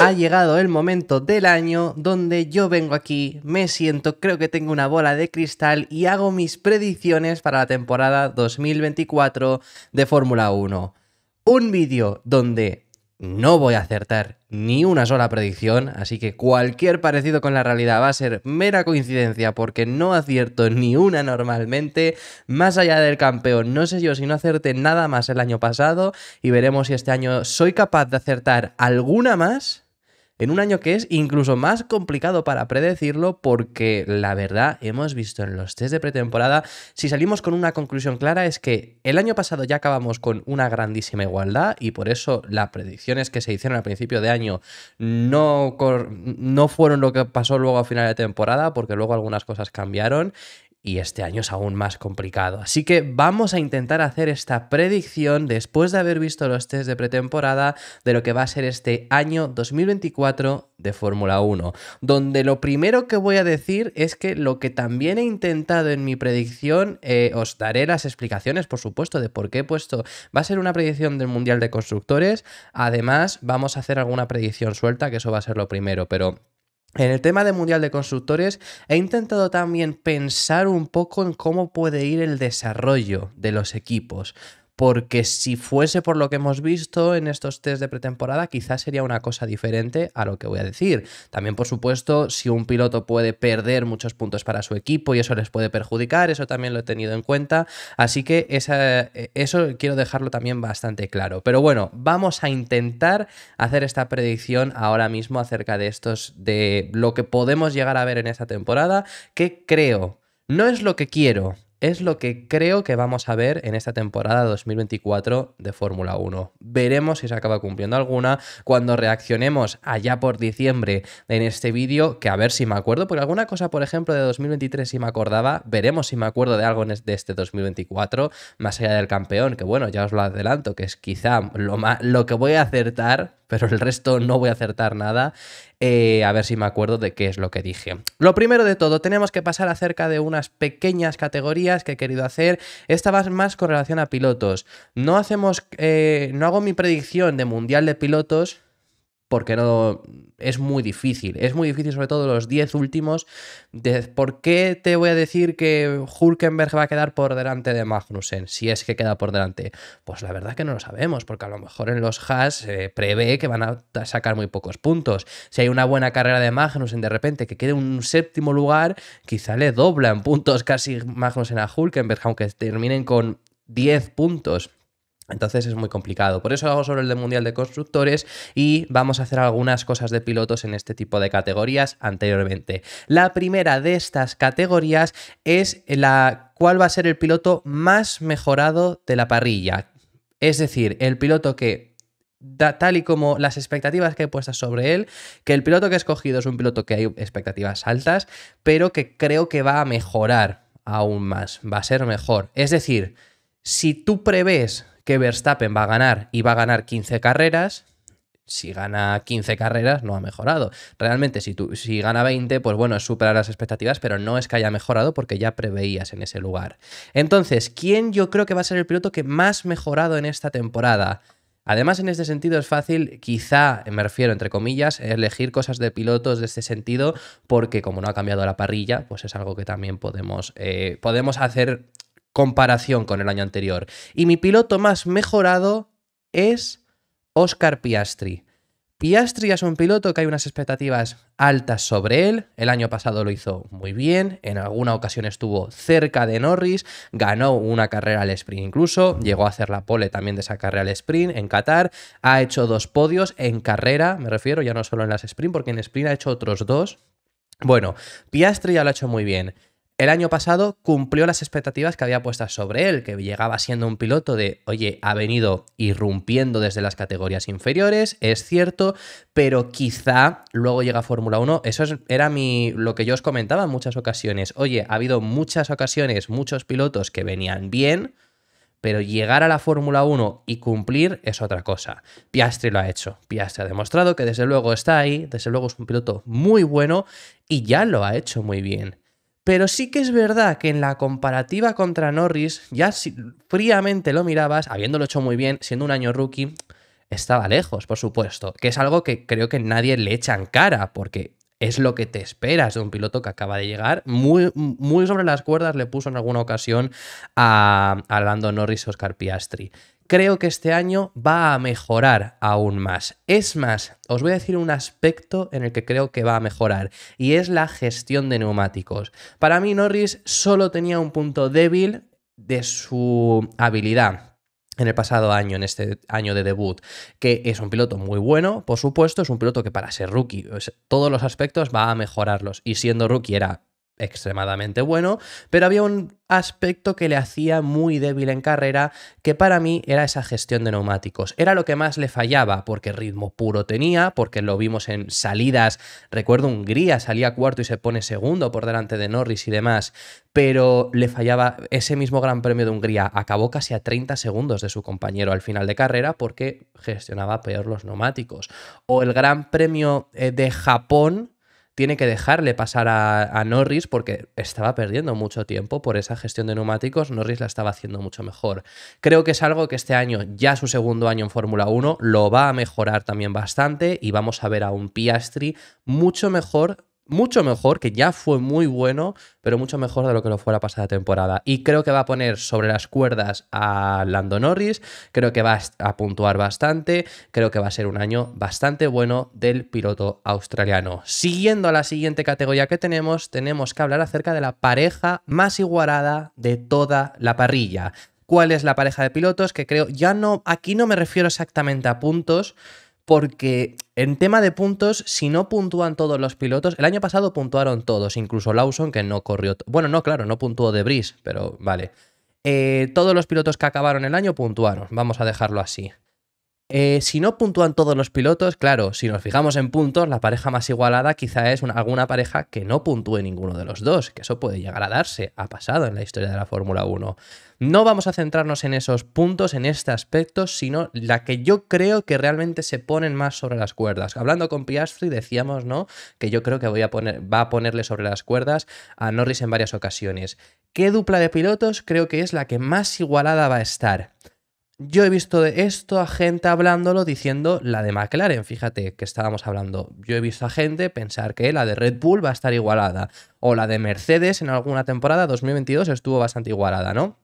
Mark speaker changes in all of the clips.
Speaker 1: ha llegado el momento del año donde yo vengo aquí, me siento, creo que tengo una bola de cristal y hago mis predicciones para la temporada 2024 de Fórmula 1. Un vídeo donde no voy a acertar ni una sola predicción, así que cualquier parecido con la realidad va a ser mera coincidencia porque no acierto ni una normalmente. Más allá del campeón, no sé yo si no acerté nada más el año pasado y veremos si este año soy capaz de acertar alguna más en un año que es incluso más complicado para predecirlo porque la verdad hemos visto en los test de pretemporada, si salimos con una conclusión clara es que el año pasado ya acabamos con una grandísima igualdad y por eso las predicciones que se hicieron al principio de año no, no fueron lo que pasó luego a final de temporada porque luego algunas cosas cambiaron y este año es aún más complicado. Así que vamos a intentar hacer esta predicción después de haber visto los test de pretemporada de lo que va a ser este año 2024 de Fórmula 1, donde lo primero que voy a decir es que lo que también he intentado en mi predicción, eh, os daré las explicaciones, por supuesto, de por qué he puesto, va a ser una predicción del Mundial de Constructores, además vamos a hacer alguna predicción suelta, que eso va a ser lo primero, pero en el tema de Mundial de Constructores he intentado también pensar un poco en cómo puede ir el desarrollo de los equipos porque si fuese por lo que hemos visto en estos test de pretemporada, quizás sería una cosa diferente a lo que voy a decir. También, por supuesto, si un piloto puede perder muchos puntos para su equipo y eso les puede perjudicar, eso también lo he tenido en cuenta. Así que eh, eso quiero dejarlo también bastante claro. Pero bueno, vamos a intentar hacer esta predicción ahora mismo acerca de estos, de lo que podemos llegar a ver en esta temporada, que creo no es lo que quiero, es lo que creo que vamos a ver en esta temporada 2024 de Fórmula 1. Veremos si se acaba cumpliendo alguna cuando reaccionemos allá por diciembre en este vídeo, que a ver si me acuerdo, porque alguna cosa, por ejemplo, de 2023 si me acordaba, veremos si me acuerdo de algo de este 2024, más allá del campeón, que bueno, ya os lo adelanto, que es quizá lo, lo que voy a acertar, pero el resto no voy a acertar nada. Eh, a ver si me acuerdo de qué es lo que dije. Lo primero de todo, tenemos que pasar acerca de unas pequeñas categorías que he querido hacer. Esta va más con relación a pilotos. No hacemos. Eh, no hago mi predicción de mundial de pilotos porque no es muy difícil. Es muy difícil, sobre todo los 10 últimos. ¿Por qué te voy a decir que Hulkenberg va a quedar por delante de Magnussen? Si es que queda por delante. Pues la verdad que no lo sabemos, porque a lo mejor en los Haas se eh, prevé que van a sacar muy pocos puntos. Si hay una buena carrera de Magnussen de repente que quede un séptimo lugar, quizá le doblan puntos casi Magnussen a Hulkenberg, aunque terminen con 10 puntos. Entonces es muy complicado. Por eso hago sobre el de Mundial de Constructores y vamos a hacer algunas cosas de pilotos en este tipo de categorías anteriormente. La primera de estas categorías es la cuál va a ser el piloto más mejorado de la parrilla. Es decir, el piloto que Da, tal y como las expectativas que he puesto sobre él, que el piloto que he escogido es un piloto que hay expectativas altas, pero que creo que va a mejorar aún más, va a ser mejor. Es decir, si tú prevés Verstappen va a ganar y va a ganar 15 carreras, si gana 15 carreras no ha mejorado. Realmente si, tú, si gana 20, pues bueno, es superar las expectativas, pero no es que haya mejorado porque ya preveías en ese lugar. Entonces, ¿quién yo creo que va a ser el piloto que más mejorado en esta temporada? Además, en este sentido es fácil, quizá, me refiero entre comillas, elegir cosas de pilotos de este sentido, porque como no ha cambiado la parrilla, pues es algo que también podemos, eh, podemos hacer comparación con el año anterior. Y mi piloto más mejorado es Oscar Piastri. Piastri es un piloto que hay unas expectativas altas sobre él. El año pasado lo hizo muy bien, en alguna ocasión estuvo cerca de Norris, ganó una carrera al sprint incluso, llegó a hacer la pole también de esa carrera al sprint en Qatar, ha hecho dos podios en carrera, me refiero ya no solo en las sprint, porque en sprint ha hecho otros dos. Bueno, Piastri ya lo ha hecho muy bien. El año pasado cumplió las expectativas que había puestas sobre él, que llegaba siendo un piloto de, oye, ha venido irrumpiendo desde las categorías inferiores, es cierto, pero quizá luego llega a Fórmula 1. Eso era mi, lo que yo os comentaba en muchas ocasiones. Oye, ha habido muchas ocasiones, muchos pilotos que venían bien, pero llegar a la Fórmula 1 y cumplir es otra cosa. Piastri lo ha hecho. Piastri ha demostrado que desde luego está ahí, desde luego es un piloto muy bueno y ya lo ha hecho muy bien. Pero sí que es verdad que en la comparativa contra Norris, ya fríamente lo mirabas, habiéndolo hecho muy bien, siendo un año rookie, estaba lejos, por supuesto, que es algo que creo que nadie le echa en cara, porque es lo que te esperas de un piloto que acaba de llegar. Muy, muy sobre las cuerdas le puso en alguna ocasión a, a Lando Norris Oscar Piastri creo que este año va a mejorar aún más. Es más, os voy a decir un aspecto en el que creo que va a mejorar y es la gestión de neumáticos. Para mí Norris solo tenía un punto débil de su habilidad, en el pasado año, en este año de debut, que es un piloto muy bueno, por supuesto, es un piloto que para ser rookie, todos los aspectos va a mejorarlos, y siendo rookie era extremadamente bueno, pero había un aspecto que le hacía muy débil en carrera, que para mí era esa gestión de neumáticos. Era lo que más le fallaba, porque ritmo puro tenía, porque lo vimos en salidas, recuerdo Hungría, salía cuarto y se pone segundo por delante de Norris y demás, pero le fallaba ese mismo Gran Premio de Hungría, acabó casi a 30 segundos de su compañero al final de carrera porque gestionaba peor los neumáticos. O el Gran Premio eh, de Japón, tiene que dejarle pasar a, Norris porque estaba perdiendo mucho tiempo por esa gestión de neumáticos. Norris la estaba haciendo mucho mejor. Creo que es algo que este año, ya su segundo año en Fórmula 1, lo va a mejorar también bastante y vamos a ver a un Piastri mucho mejor mucho mejor, que ya fue muy bueno, pero mucho mejor de lo que lo fue la pasada temporada. Y creo que va a poner sobre las cuerdas a Lando Norris, creo que va a puntuar bastante, creo que va a ser un año bastante bueno del piloto australiano. Siguiendo a la siguiente categoría que tenemos, tenemos que hablar acerca de la pareja más igualada de toda la parrilla. ¿Cuál es la pareja de pilotos? Que creo, ya no, aquí no me refiero exactamente a puntos, porque en tema de puntos, si no puntúan todos los pilotos, el año pasado puntuaron todos, incluso Lawson que no corrió. Bueno, no, claro, no puntuó Debris, pero vale. Eh, todos los pilotos que acabaron el año puntuaron, vamos a dejarlo así. Eh, si no puntúan todos los pilotos, claro, si nos fijamos en puntos, la pareja más igualada quizá es alguna pareja que no puntúe ninguno de los dos, que eso puede llegar a darse, ha pasado en la historia de la Fórmula 1. No vamos a centrarnos en esos puntos, en este aspecto, sino la que yo creo que realmente se ponen más sobre las cuerdas. Hablando con Piastri decíamos, ¿no? Que yo creo que voy a va a ponerle sobre las cuerdas a Norris en varias ocasiones. ¿Qué dupla de pilotos creo que es la que más igualada va a estar? Yo he visto de esto a gente hablándolo diciendo la de McLaren, fíjate que estábamos hablando. Yo he visto a gente pensar que la de Red Bull va a estar igualada o la de Mercedes en alguna temporada 2022 estuvo bastante igualada, ¿no?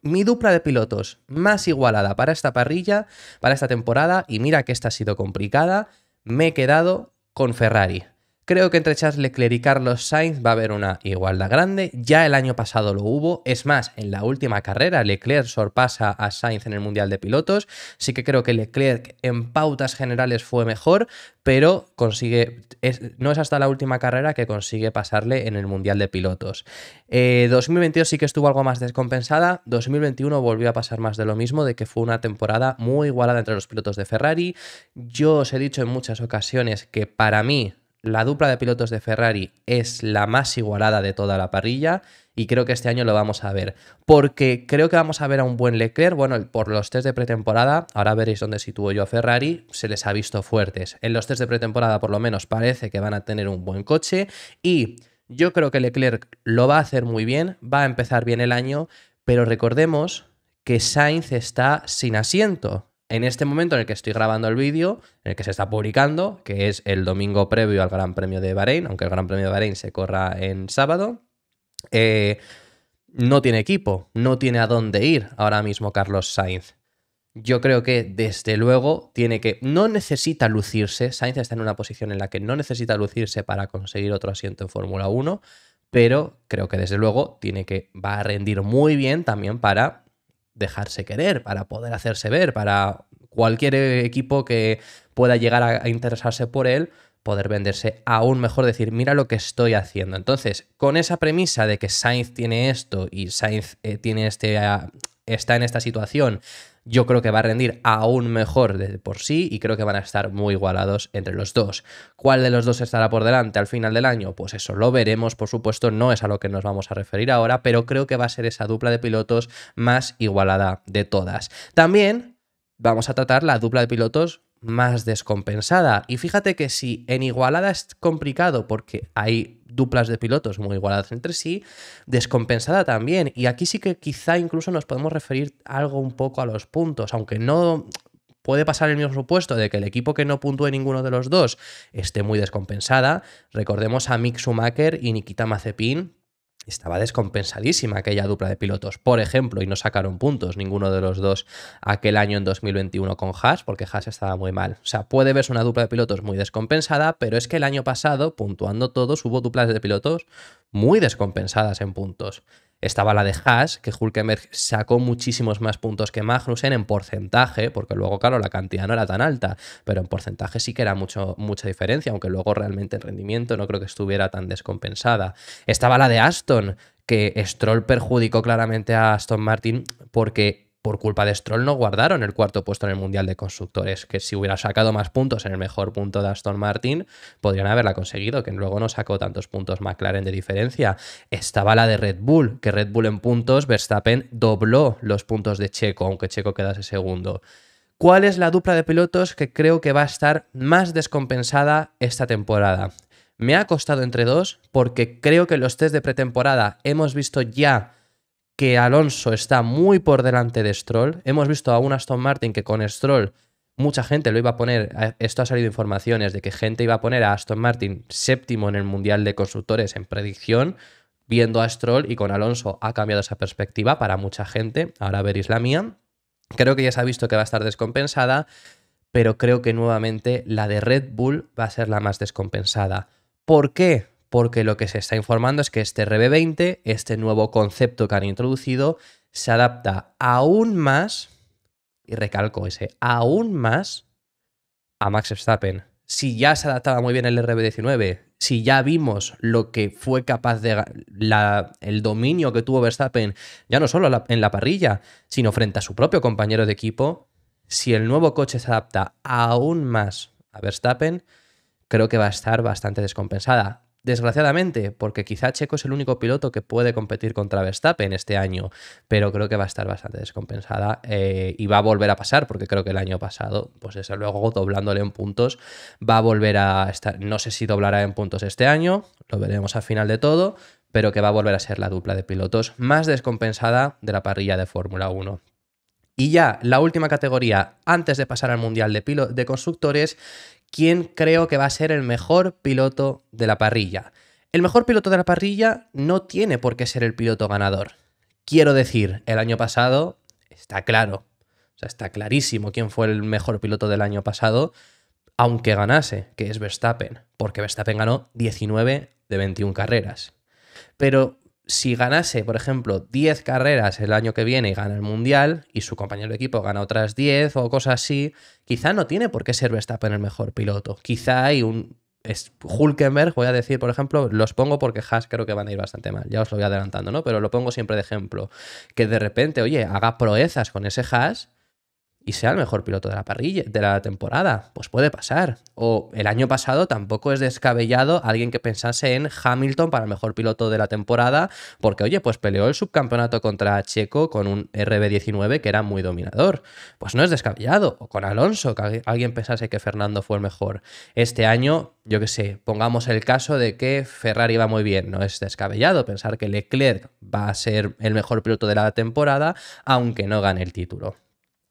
Speaker 1: Mi dupla de pilotos más igualada para esta parrilla, para esta temporada, y mira que esta ha sido complicada, me he quedado con Ferrari. Creo que entre Charles Leclerc y Carlos Sainz va a haber una igualdad grande. Ya el año pasado lo hubo. Es más, en la última carrera Leclerc sorpasa a Sainz en el Mundial de Pilotos. Sí que creo que Leclerc en pautas generales fue mejor, pero consigue, no es hasta la última carrera que consigue pasarle en el Mundial de Pilotos. 2022 eh, sí que estuvo algo más descompensada. 2021 volvió a pasar más de lo mismo, de que fue una temporada muy igualada entre los pilotos de Ferrari. Yo os he dicho en muchas ocasiones que para mí la dupla de pilotos de Ferrari es la más igualada de toda la parrilla y creo que este año lo vamos a ver. Porque creo que vamos a ver a un buen Leclerc, bueno, por los test de pretemporada, ahora veréis dónde sitúo yo a Ferrari, se les ha visto fuertes. En los test de pretemporada por lo menos parece que van a tener un buen coche y yo creo que Leclerc lo va a hacer muy bien, va a empezar bien el año, pero recordemos que Sainz está sin asiento en este momento en el que estoy grabando el vídeo, en el que se está publicando, que es el domingo previo al Gran Premio de Bahrein, aunque el Gran Premio de Bahrein se corra en sábado, eh, no tiene equipo, no tiene a dónde ir ahora mismo Carlos Sainz. Yo creo que desde luego tiene que, no necesita lucirse, Sainz está en una posición en la que no necesita lucirse para conseguir otro asiento en Fórmula 1, pero creo que desde luego tiene que, va a rendir muy bien también para dejarse querer, para poder hacerse ver, para cualquier equipo que pueda llegar a interesarse por él, poder venderse aún mejor, decir, mira lo que estoy haciendo. Entonces, con esa premisa de que Sainz tiene esto y Sainz eh, tiene este, ah, está en esta situación, yo creo que va a rendir aún mejor de por sí y creo que van a estar muy igualados entre los dos. ¿Cuál de los dos estará por delante al final del año? Pues eso lo veremos, por supuesto, no es a lo que nos vamos a referir ahora, pero creo que va a ser esa dupla de pilotos más igualada de todas. También vamos a tratar la dupla de pilotos más descompensada. Y fíjate que si en igualada es complicado porque hay duplas de pilotos muy igualadas entre sí, descompensada también. Y aquí sí que quizá incluso nos podemos referir algo un poco a los puntos, aunque no puede pasar el mismo supuesto de que el equipo que no puntúe ninguno de los dos esté muy descompensada. Recordemos a Mick Schumacher y Nikita Mazepin estaba descompensadísima aquella dupla de pilotos, por ejemplo, y no sacaron puntos ninguno de los dos aquel año en 2021 con Haas, porque Haas estaba muy mal. O sea, puede verse una dupla de pilotos muy descompensada, pero es que el año pasado, puntuando todos, hubo duplas de pilotos muy descompensadas en puntos estaba la de Haas, que Hulkenberg sacó muchísimos más puntos que Magnussen en porcentaje, porque luego, claro, la cantidad no era tan alta, pero en porcentaje sí que era mucho, mucha diferencia, aunque luego realmente el rendimiento no creo que estuviera tan descompensada. Estaba la de Aston, que Stroll perjudicó claramente a Aston Martin porque por culpa de Stroll no guardaron el cuarto puesto en el Mundial de Constructores, que si hubiera sacado más puntos en el mejor punto de Aston Martin, podrían haberla conseguido, que luego no sacó tantos puntos McLaren de diferencia. Estaba la de Red Bull, que Red Bull en puntos, Verstappen dobló los puntos de Checo, aunque Checo quedase segundo. ¿Cuál es la dupla de pilotos que creo que va a estar más descompensada esta temporada? Me ha costado entre dos porque creo que los test de pretemporada hemos visto ya que Alonso está muy por delante de Stroll. Hemos visto a un Aston Martin que con Stroll mucha gente lo iba a poner, esto ha salido informaciones de que gente iba a poner a Aston Martin séptimo en el Mundial de Constructores en predicción, viendo a Stroll y con Alonso ha cambiado esa perspectiva para mucha gente, ahora veréis la mía. Creo que ya se ha visto que va a estar descompensada, pero creo que nuevamente la de Red Bull va a ser la más descompensada. ¿Por qué? porque lo que se está informando es que este RB20, este nuevo concepto que han introducido, se adapta aún más, y recalco ese, aún más a Max Verstappen. Si ya se adaptaba muy bien el RB19, si ya vimos lo que fue capaz de el dominio que tuvo Verstappen, ya no solo en la parrilla, sino frente a su propio compañero de equipo, si el nuevo coche se adapta aún más a Verstappen, creo que va a estar bastante descompensada. Desgraciadamente, porque quizá Checo es el único piloto que puede competir contra Verstappen este año, pero creo que va a estar bastante descompensada eh, y va a volver a pasar, porque creo que el año pasado, pues desde luego, doblándole en puntos, va a volver a estar, no sé si doblará en puntos este año, lo veremos al final de todo, pero que va a volver a ser la dupla de pilotos más descompensada de la parrilla de Fórmula 1. Y ya la última categoría antes de pasar al Mundial de, de Constructores, quién creo que va a ser el mejor piloto de la parrilla. El mejor piloto de la parrilla no tiene por qué ser el piloto ganador. Quiero decir, el año pasado está claro, o sea, está clarísimo quién fue el mejor piloto del año pasado, aunque ganase, que es Verstappen, porque Verstappen ganó 19 de 21 carreras. Pero si ganase, por ejemplo, 10 carreras el año que viene y gana el Mundial, y su compañero de equipo gana otras 10 o cosas así, quizá no tiene por qué ser Verstappen el mejor piloto. Quizá hay un... Es Hulkenberg, voy a decir, por ejemplo, los pongo porque Haas creo que van a ir bastante mal, ya os lo voy adelantando, ¿no? Pero lo pongo siempre de ejemplo. Que de repente, oye, haga proezas con ese Haas y sea el mejor piloto de la parrilla, de la temporada. Pues puede pasar. O el año pasado tampoco es descabellado alguien que pensase en Hamilton para el mejor piloto de la temporada, porque oye, pues peleó el subcampeonato contra Checo con un RB19 que era muy dominador. Pues no es descabellado. O con Alonso, que alguien pensase que Fernando fue el mejor. Este año, yo qué sé, pongamos el caso de que Ferrari va muy bien. No es descabellado pensar que Leclerc va a ser el mejor piloto de la temporada, aunque no gane el título.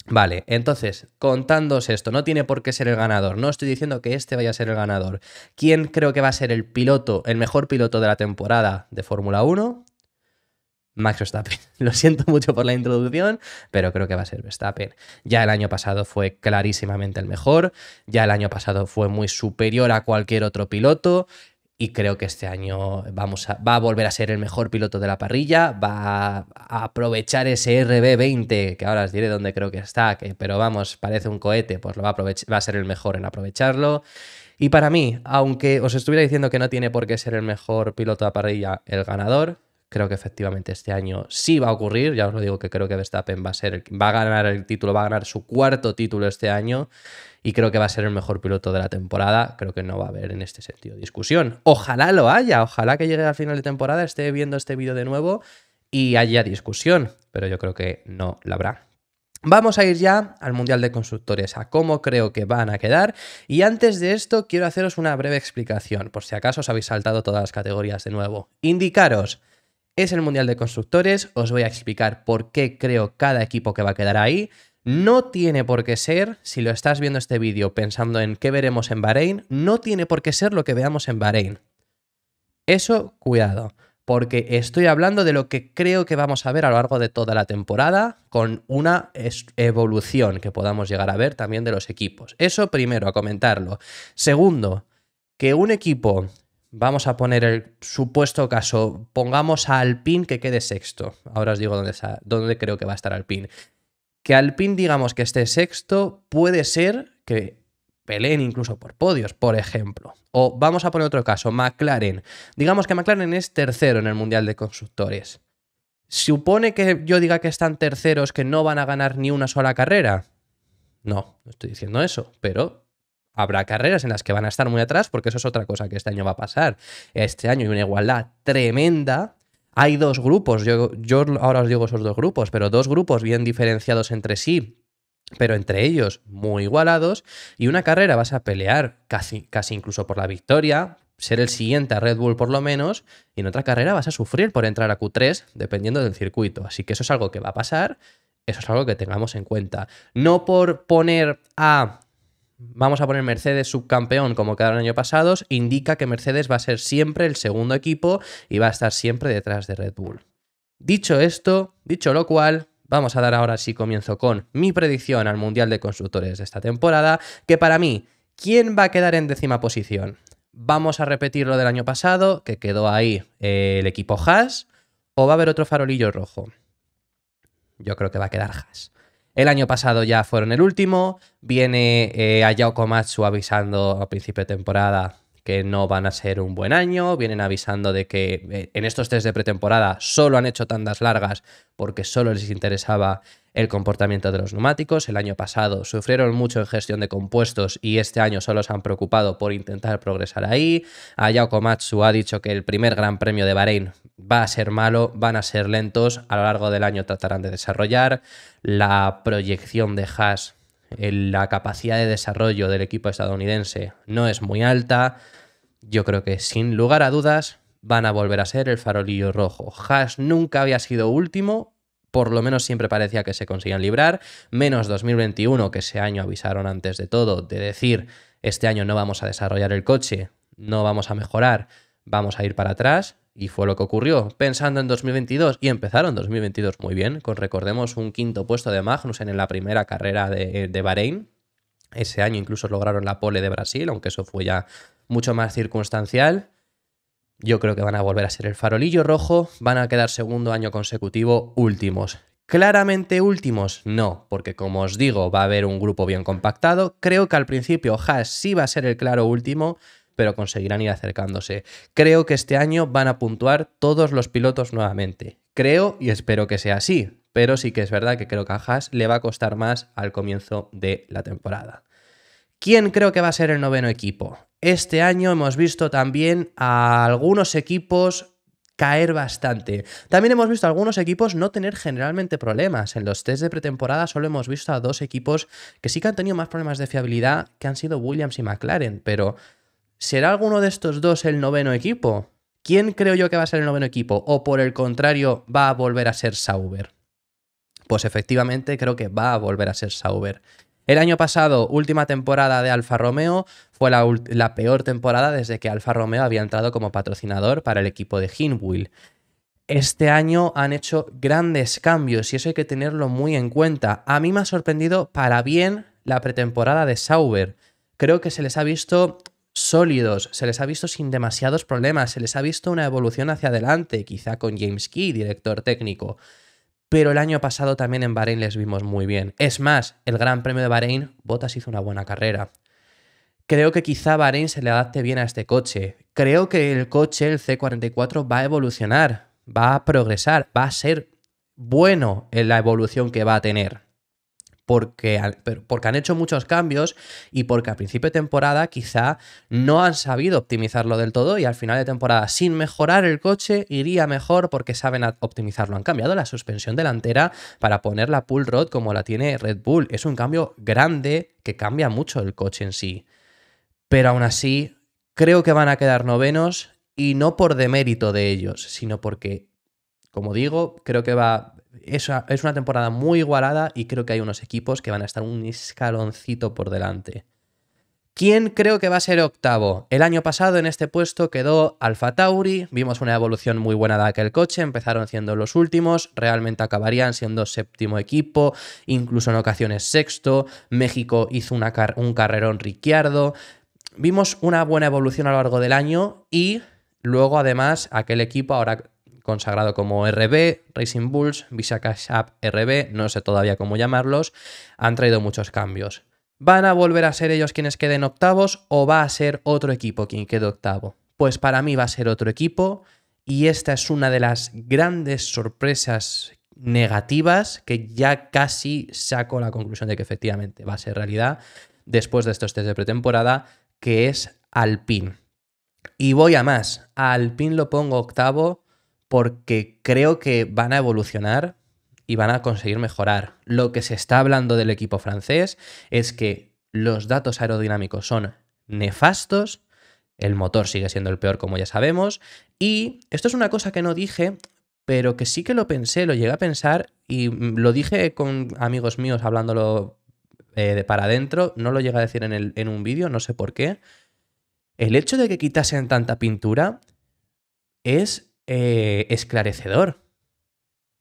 Speaker 1: Vale, entonces, contándos esto, no tiene por qué ser el ganador, no estoy diciendo que este vaya a ser el ganador. ¿Quién creo que va a ser el piloto, el mejor piloto de la temporada de Fórmula 1? Max Verstappen. Lo siento mucho por la introducción, pero creo que va a ser Verstappen. Ya el año pasado fue clarísimamente el mejor, ya el año pasado fue muy superior a cualquier otro piloto y creo que este año vamos va a volver a ser el mejor piloto de la parrilla, va a aprovechar ese RB20, que ahora os diré dónde creo que está, que, pero vamos, parece un cohete, pues lo va a, va a ser el mejor en aprovecharlo. Y para mí, aunque os estuviera diciendo que no tiene por qué ser el mejor piloto de la parrilla el ganador, creo que efectivamente este año sí va a ocurrir. Ya os lo digo que creo que Verstappen va a ser va a ganar el título, va a ganar su cuarto título este año y creo que va a ser el mejor piloto de la temporada. Creo que no va a haber en este sentido discusión. Ojalá lo haya, ojalá que llegue al final de temporada, esté viendo este vídeo de nuevo y haya discusión, pero yo creo que no la habrá. Vamos a ir ya al Mundial de Constructores, a cómo creo que van a quedar. Y antes de esto, quiero haceros una breve explicación, por si acaso os habéis saltado todas las categorías de nuevo. Indicaros es el Mundial de Constructores, os voy a explicar por qué creo cada equipo que va a quedar ahí. No tiene por qué ser, si lo estás viendo este vídeo pensando en qué veremos en Bahrein, no tiene por qué ser lo que veamos en Bahrein. Eso, cuidado, porque estoy hablando de lo que creo que vamos a ver a lo largo de toda la temporada, con una evolución que podamos llegar a ver también de los equipos. Eso primero, a comentarlo. Segundo, que un equipo Vamos a poner el supuesto caso. Pongamos a Alpine que quede sexto. Ahora os digo dónde, creo que va a estar Alpine. Que Alpine, digamos que esté sexto, puede ser que peleen incluso por podios, por ejemplo. O vamos a poner otro caso, McLaren. Digamos que McLaren es tercero en el Mundial de Constructores. ¿Supone que yo diga que están terceros, que no van a ganar ni una sola carrera? No, no estoy diciendo eso, pero habrá carreras en las que van a estar muy atrás, porque eso es otra cosa que este año va a pasar. Este año hay una igualdad tremenda. Hay dos grupos, yo, ahora os digo esos dos grupos, pero dos grupos bien diferenciados entre sí, pero entre ellos muy igualados, y una carrera vas a pelear casi, casi incluso por la victoria, ser el siguiente a Red Bull por lo menos, y en otra carrera vas a sufrir por entrar a Q3 dependiendo del circuito. Así que eso es algo que va a pasar, eso es algo que tengamos en cuenta. No por poner a vamos a poner Mercedes subcampeón como quedaron año pasado, indica que Mercedes va a ser siempre el segundo equipo y va a estar siempre detrás de Red Bull. Dicho esto, dicho lo cual, vamos a dar ahora sí comienzo con mi predicción al Mundial de Constructores de esta temporada, que para mí, ¿quién va a quedar en décima posición? Vamos a repetir lo del año pasado, que quedó ahí eh, el equipo Haas, o va a haber otro farolillo rojo. Yo creo que va a quedar Haas. El año pasado ya fueron el último. Viene a eh, Ayao Komatsu avisando a principio de temporada que no van a ser un buen año, vienen avisando de que eh, en estos test de pretemporada solo han hecho tandas largas porque solo les interesaba el comportamiento de los neumáticos. El año pasado sufrieron mucho en gestión de compuestos y este año solo se han preocupado por intentar progresar ahí. Ayao Komatsu ha dicho que el primer Gran Premio de Bahrein va a ser malo, van a ser lentos, a lo largo del año tratarán de desarrollar. La proyección de Haas, la capacidad de desarrollo del equipo estadounidense no es muy alta. Yo creo que sin lugar a dudas van a volver a ser el farolillo rojo. Haas nunca había sido último, por lo menos siempre parecía que se consiguían librar, menos 2021, que ese año avisaron antes de todo de decir, este año no vamos a desarrollar el coche, no vamos a mejorar, vamos a ir para atrás, y fue lo que ocurrió, pensando en 2022, y empezaron 2022 muy bien, con recordemos un quinto puesto de Magnussen en la primera carrera de, de Bahrein. Ese año incluso lograron la pole de Brasil, aunque eso fue ya mucho más circunstancial. Yo creo que van a volver a ser el farolillo rojo, van a quedar segundo año consecutivo últimos. ¿Claramente últimos? No, porque como os digo, va a haber un grupo bien compactado. Creo que al principio Haas sí va a ser el claro último, pero conseguirán ir acercándose. Creo que este año van a puntuar todos los pilotos nuevamente. Creo y espero que sea así, pero sí que es verdad que creo que a Haas le va a costar más al comienzo de la temporada. ¿Quién creo que va a ser el noveno equipo? Este año hemos visto también a algunos equipos caer bastante. También hemos visto a algunos equipos no tener generalmente problemas. En los test de pretemporada solo hemos visto a dos equipos que sí que han tenido más problemas de fiabilidad, que han sido Williams y McLaren, pero ¿será alguno de estos dos el noveno equipo? ¿Quién creo yo que va a ser el noveno equipo? ¿O por el contrario va a volver a ser Sauber? Pues efectivamente creo que va a volver a ser Sauber. El año pasado, última temporada de Alfa Romeo, fue la, peor temporada desde que Alfa Romeo había entrado como patrocinador para el equipo de Hinwil. Este año han hecho grandes cambios y eso hay que tenerlo muy en cuenta. A mí me ha sorprendido para bien la pretemporada de Sauber. Creo que se les ha visto sólidos, se les ha visto sin demasiados problemas, se les ha visto una evolución hacia adelante, quizá con James Key, director técnico. Pero el año pasado también en Bahrein les vimos muy bien. Es más, el Gran Premio de Bahrein, Bottas hizo una buena carrera. Creo que quizá Bahrein se le adapte bien a este coche. Creo que el coche, el C44, va a evolucionar, va a progresar, va a ser bueno en la evolución que va a tener porque, porque han hecho muchos cambios y porque al principio de temporada quizá no han sabido optimizarlo del todo y al final de temporada sin mejorar el coche iría mejor porque saben optimizarlo. Han cambiado la suspensión delantera para poner la pull rod como la tiene Red Bull. Es un cambio grande que cambia mucho el coche en sí. Pero aún así, creo que van a quedar novenos y no por demérito de ellos, sino porque, como digo, creo que va, es una temporada muy igualada y creo que hay unos equipos que van a estar un escaloncito por delante. ¿Quién creo que va a ser octavo? El año pasado en este puesto quedó Alfa Tauri, vimos una evolución muy buena de aquel coche, empezaron siendo los últimos, realmente acabarían siendo séptimo equipo, incluso en ocasiones sexto, México hizo una un carrerón riquiardo. vimos una buena evolución a lo largo del año y luego además aquel equipo ahora consagrado como RB, Racing Bulls, Visa Cash App RB, no sé todavía cómo llamarlos, han traído muchos cambios. ¿Van a volver a ser ellos quienes queden octavos o va a ser otro equipo quien quede octavo? Pues para mí va a ser otro equipo y esta es una de las grandes sorpresas negativas que ya casi saco la conclusión de que efectivamente va a ser realidad después de estos test de pretemporada, que es Alpine. Y voy a más. Alpine lo pongo octavo porque creo que van a evolucionar y van a conseguir mejorar. Lo que se está hablando del equipo francés es que los datos aerodinámicos son nefastos, el motor sigue siendo el peor como ya sabemos, y esto es una cosa que no dije, pero que sí que lo pensé, lo llegué a pensar y lo dije con amigos míos hablándolo eh, de para adentro, no lo llegué a decir en, en un vídeo, no sé por qué. El hecho de que quitasen tanta pintura es eh, esclarecedor.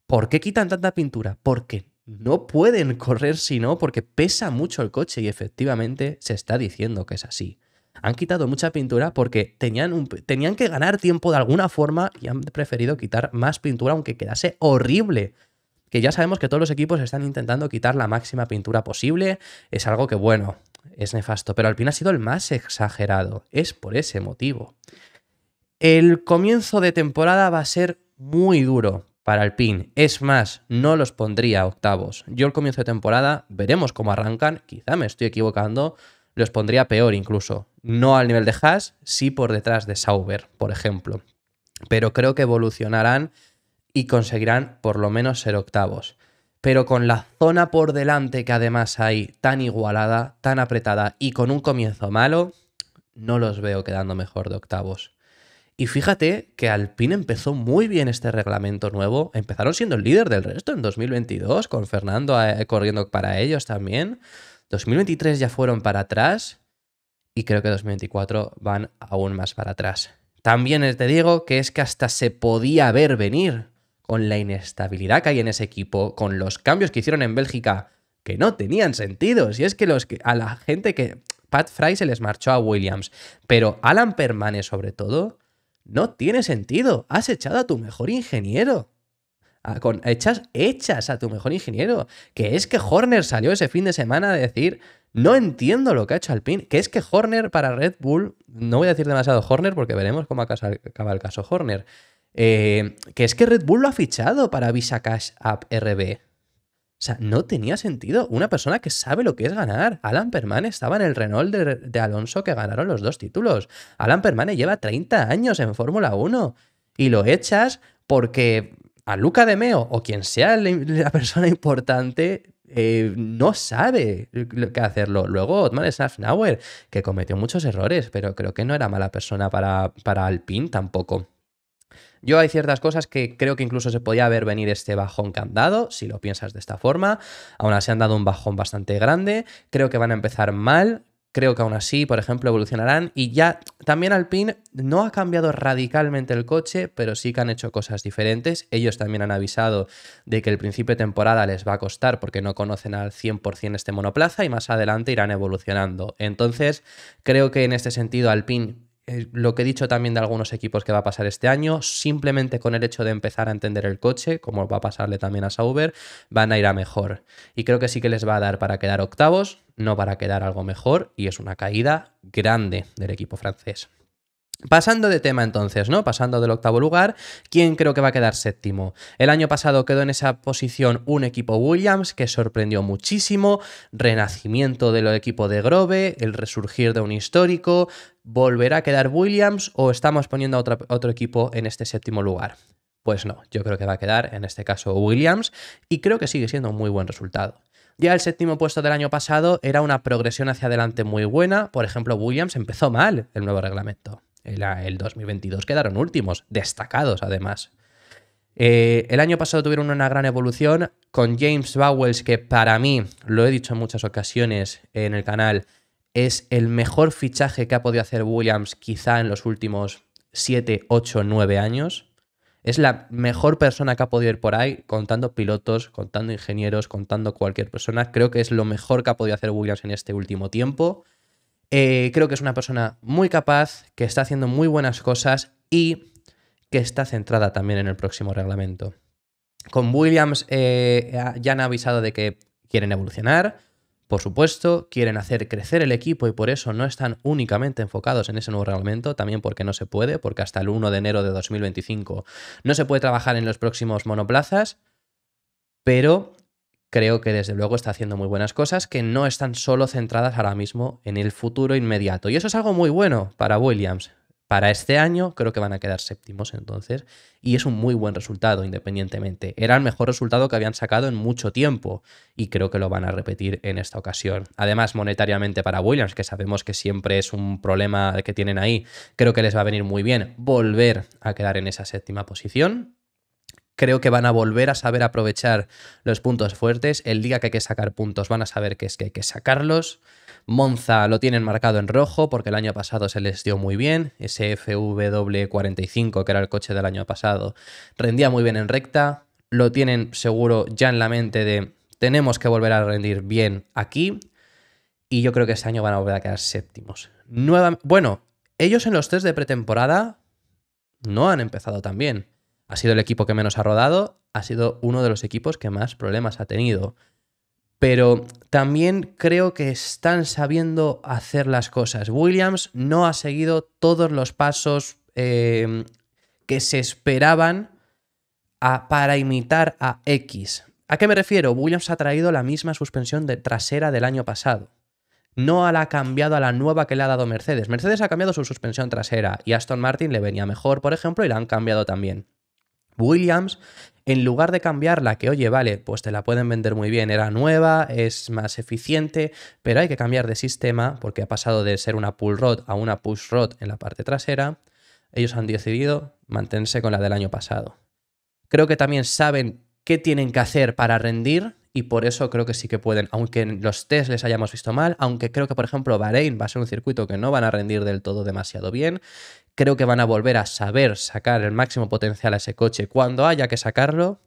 Speaker 1: ¿Por qué quitan tanta pintura? Porque no pueden correr si no, porque pesa mucho el coche y efectivamente se está diciendo que es así. Han quitado mucha pintura porque tenían, tenían que ganar tiempo de alguna forma y han preferido quitar más pintura aunque quedase horrible que ya sabemos que todos los equipos están intentando quitar la máxima pintura posible, es algo que bueno, es nefasto, pero al fin ha sido el más exagerado, es por ese motivo. El comienzo de temporada va a ser muy duro para pin. Es más, no los pondría octavos. Yo el comienzo de temporada, veremos cómo arrancan, quizá me estoy equivocando, los pondría peor incluso. No al nivel de Haas, sí por detrás de Sauber, por ejemplo. Pero creo que evolucionarán y conseguirán por lo menos ser octavos. Pero con la zona por delante que además hay tan igualada, tan apretada y con un comienzo malo, no los veo quedando mejor de octavos. Y fíjate que Alpine empezó muy bien este reglamento nuevo. Empezaron siendo el líder del resto en 2022, con Fernando eh, corriendo para ellos también. 2023 ya fueron para atrás y creo que 2024 van aún más para atrás. También te digo que es que hasta se podía ver venir con la inestabilidad que hay en ese equipo, con los cambios que hicieron en Bélgica que no tenían sentido. Si es que, los que a la gente que Pat Fry se les marchó a Williams, pero Alan Permane sobre todo no tiene sentido. Has echado a tu mejor ingeniero. Hechas ah, con, echas, a tu mejor ingeniero. Que es que Horner salió ese fin de semana a decir, no entiendo lo que ha hecho Alpine. Que es que Horner para Red Bull, no voy a decir demasiado Horner porque veremos cómo acaba el caso Horner. Eh, que es que Red Bull lo ha fichado para Visa Cash App RB. O sea, no tenía sentido. Una persona que sabe lo que es ganar. Alan Permane estaba en el Renault de, Alonso que ganaron los dos títulos. Alan Permane lleva 30 años en Fórmula 1 y lo echas porque a Luca de Meo o quien sea la persona importante eh, no sabe qué hacerlo. Luego Otman Schaffnauer, que cometió muchos errores, pero creo que no era mala persona para, para Alpine tampoco. Yo hay ciertas cosas que creo que incluso se podía ver venir este bajón que han dado, si lo piensas de esta forma. Aún así han dado un bajón bastante grande. Creo que van a empezar mal. Creo que aún así, por ejemplo, evolucionarán. Y ya también Alpine no ha cambiado radicalmente el coche, pero sí que han hecho cosas diferentes. Ellos también han avisado de que el principio de temporada les va a costar porque no conocen al 100% este monoplaza y más adelante irán evolucionando. Entonces, creo que en este sentido Alpine eh, lo que he dicho también de algunos equipos que va a pasar este año, simplemente con el hecho de empezar a entender el coche, como va a pasarle también a Sauber, van a ir a mejor. Y creo que sí que les va a dar para quedar octavos, no para quedar algo mejor, y es una caída grande del equipo francés. Pasando de tema entonces, ¿no? Pasando del octavo lugar, ¿quién creo que va a quedar séptimo? El año pasado quedó en esa posición un equipo Williams que sorprendió muchísimo, renacimiento del equipo de Grove, el resurgir de un histórico, ¿volverá a quedar Williams o estamos poniendo a otro, otro equipo en este séptimo lugar? Pues no, yo creo que va a quedar en este caso Williams y creo que sigue siendo un muy buen resultado. Ya el séptimo puesto del año pasado era una progresión hacia adelante muy buena, por ejemplo Williams empezó mal el nuevo reglamento el, 2022 quedaron últimos, destacados además. Eh, el año pasado tuvieron una gran evolución con James Bowles, que para mí, lo he dicho en muchas ocasiones en el canal, es el mejor fichaje que ha podido hacer Williams quizá en los últimos 7, 8, 9 años. Es la mejor persona que ha podido ir por ahí, contando pilotos, contando ingenieros, contando cualquier persona. Creo que es lo mejor que ha podido hacer Williams en este último tiempo. Eh, creo que es una persona muy capaz, que está haciendo muy buenas cosas y que está centrada también en el próximo reglamento. Con Williams eh, ya han avisado de que quieren evolucionar, por supuesto, quieren hacer crecer el equipo y por eso no están únicamente enfocados en ese nuevo reglamento, también porque no se puede, porque hasta el 1 de enero de 2025 no se puede trabajar en los próximos monoplazas, pero creo que desde luego está haciendo muy buenas cosas que no están solo centradas ahora mismo en el futuro inmediato. Y eso es algo muy bueno para Williams. Para este año creo que van a quedar séptimos entonces y es un muy buen resultado independientemente. Era el mejor resultado que habían sacado en mucho tiempo y creo que lo van a repetir en esta ocasión. Además monetariamente para Williams, que sabemos que siempre es un problema que tienen ahí, creo que les va a venir muy bien volver a quedar en esa séptima posición Creo que van a volver a saber aprovechar los puntos fuertes. El día que hay que sacar puntos van a saber que es que hay que sacarlos. Monza lo tienen marcado en rojo porque el año pasado se les dio muy bien. Ese FW45, que era el coche del año pasado, rendía muy bien en recta. Lo tienen seguro ya en la mente de tenemos que volver a rendir bien aquí. Y yo creo que este año van a volver a quedar séptimos. Bueno, ellos en los test de pretemporada no han empezado tan bien. Ha sido el equipo que menos ha rodado, ha sido uno de los equipos que más problemas ha tenido. Pero también creo que están sabiendo hacer las cosas. Williams no ha seguido todos los pasos eh, que se esperaban para imitar a X. ¿A qué me refiero? Williams ha traído la misma suspensión de trasera del año pasado. No la ha cambiado a la nueva que le ha dado Mercedes. Mercedes ha cambiado su suspensión trasera y Aston Martin le venía mejor, por ejemplo, y la han cambiado también. Williams, en lugar de cambiarla, que oye, vale, pues te la pueden vender muy bien, era nueva, es más eficiente, pero hay que cambiar de sistema porque ha pasado de ser una pull rod a una push rod en la parte trasera. Ellos han decidido mantenerse con la del año pasado. Creo que también saben qué tienen que hacer para rendir y por eso creo que sí que pueden, aunque en los test les hayamos visto mal, aunque creo que por ejemplo Bahrain va a ser un circuito que no van a rendir del todo demasiado bien, Creo que van a volver a saber sacar el máximo potencial a ese coche cuando haya que sacarlo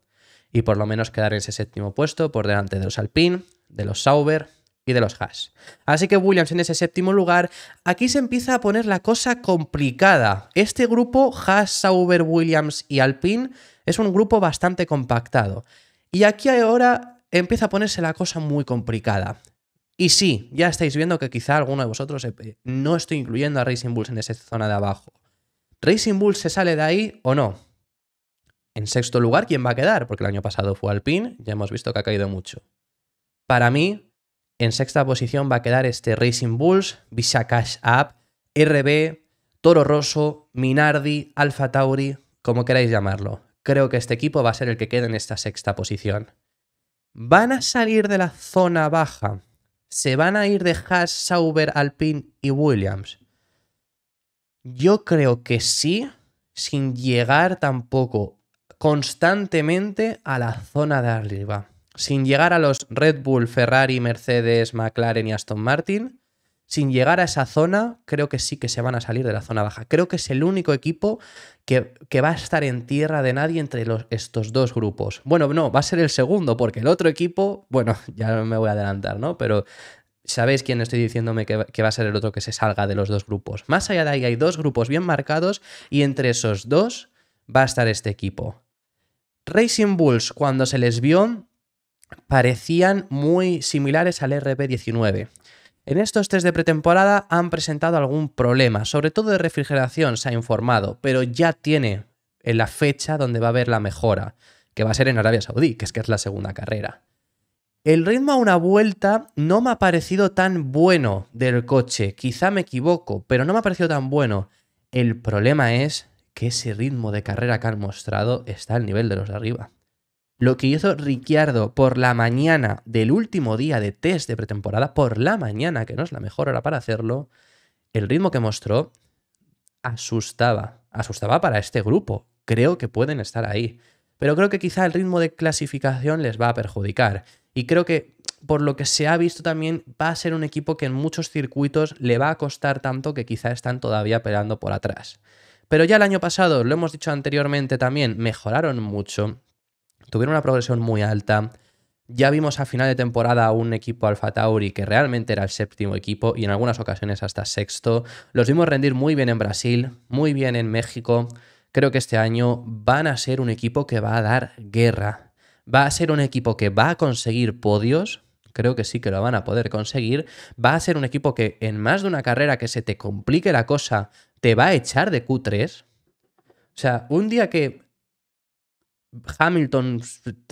Speaker 1: y por lo menos quedar en ese séptimo puesto por delante de los Alpine, de los Sauber y de los Haas. Así que Williams en ese séptimo lugar, aquí se empieza a poner la cosa complicada. Este grupo, Haas, Sauber, Williams y Alpine, es un grupo bastante compactado. Y aquí ahora empieza a ponerse la cosa muy complicada. Y sí, ya estáis viendo que quizá alguno de vosotros eh, eh, no estoy incluyendo a Racing Bulls en esa zona de abajo. ¿Racing Bulls se sale de ahí o no? En sexto lugar, ¿quién va a quedar? Porque el año pasado fue Alpine, ya hemos visto que ha caído mucho. Para mí, en sexta posición va a quedar este Racing Bulls, Visa Cash App, RB, Toro Rosso, Minardi, Alfa Tauri, como queráis llamarlo. Creo que este equipo va a ser el que quede en esta sexta posición. ¿Van a salir de la zona baja? se van a ir de Haas, Sauber, Alpine y Williams. Yo creo que sí, sin llegar tampoco constantemente a la zona de arriba. Sin llegar a los Red Bull, Ferrari, Mercedes, McLaren y Aston Martin, sin llegar a esa zona, creo que sí que se van a salir de la zona baja. Creo que es el único equipo que, va a estar en tierra de nadie entre los, estos dos grupos. Bueno, no, va a ser el segundo, porque el otro equipo, bueno, ya me voy a adelantar, ¿no? Pero sabéis quién estoy diciéndome que, que, va a ser el otro que se salga de los dos grupos. Más allá de ahí hay dos grupos bien marcados y entre esos dos va a estar este equipo. Racing Bulls, cuando se les vio, parecían muy similares al RB19. En estos test de pretemporada han presentado algún problema, sobre todo de refrigeración se ha informado, pero ya tiene en eh, la fecha donde va a haber la mejora, que va a ser en Arabia Saudí, que es que es la segunda carrera. El ritmo a una vuelta no me ha parecido tan bueno del coche, quizá me equivoco, pero no me ha parecido tan bueno. El problema es que ese ritmo de carrera que han mostrado está al nivel de los de arriba. Lo que hizo Ricciardo por la mañana del último día de test de pretemporada, por la mañana, que no es la mejor hora para hacerlo, el ritmo que mostró asustaba. Asustaba para este grupo. Creo que pueden estar ahí. Pero creo que quizá el ritmo de clasificación les va a perjudicar. Y creo que por lo que se ha visto también, va a ser un equipo que en muchos circuitos le va a costar tanto que quizá están todavía peleando por atrás. Pero ya el año pasado, lo hemos dicho anteriormente también, mejoraron mucho tuvieron una progresión muy alta. Ya vimos a final de temporada un equipo Alfa Tauri que realmente era el séptimo equipo y en algunas ocasiones hasta sexto. Los vimos rendir muy bien en Brasil, muy bien en México. Creo que este año van a ser un equipo que va a dar guerra. Va a ser un equipo que va a conseguir podios. Creo que sí que lo van a poder conseguir. Va a ser un equipo que en más de una carrera que se te complique la cosa, te va a echar de Q3. O sea, un día que Hamilton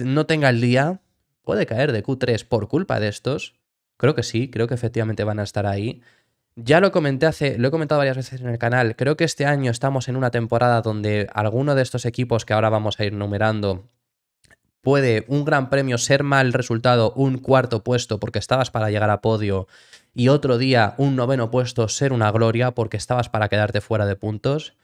Speaker 1: no tenga el día, puede caer de Q3 por culpa de estos. Creo que sí, creo que efectivamente van a estar ahí. Ya lo comenté hace, lo he comentado varias veces en el canal, creo que este año estamos en una temporada donde alguno de estos equipos que ahora vamos a ir numerando puede un gran premio ser mal resultado, un cuarto puesto porque estabas para llegar a podio y otro día un noveno puesto ser una gloria porque estabas para quedarte fuera de puntos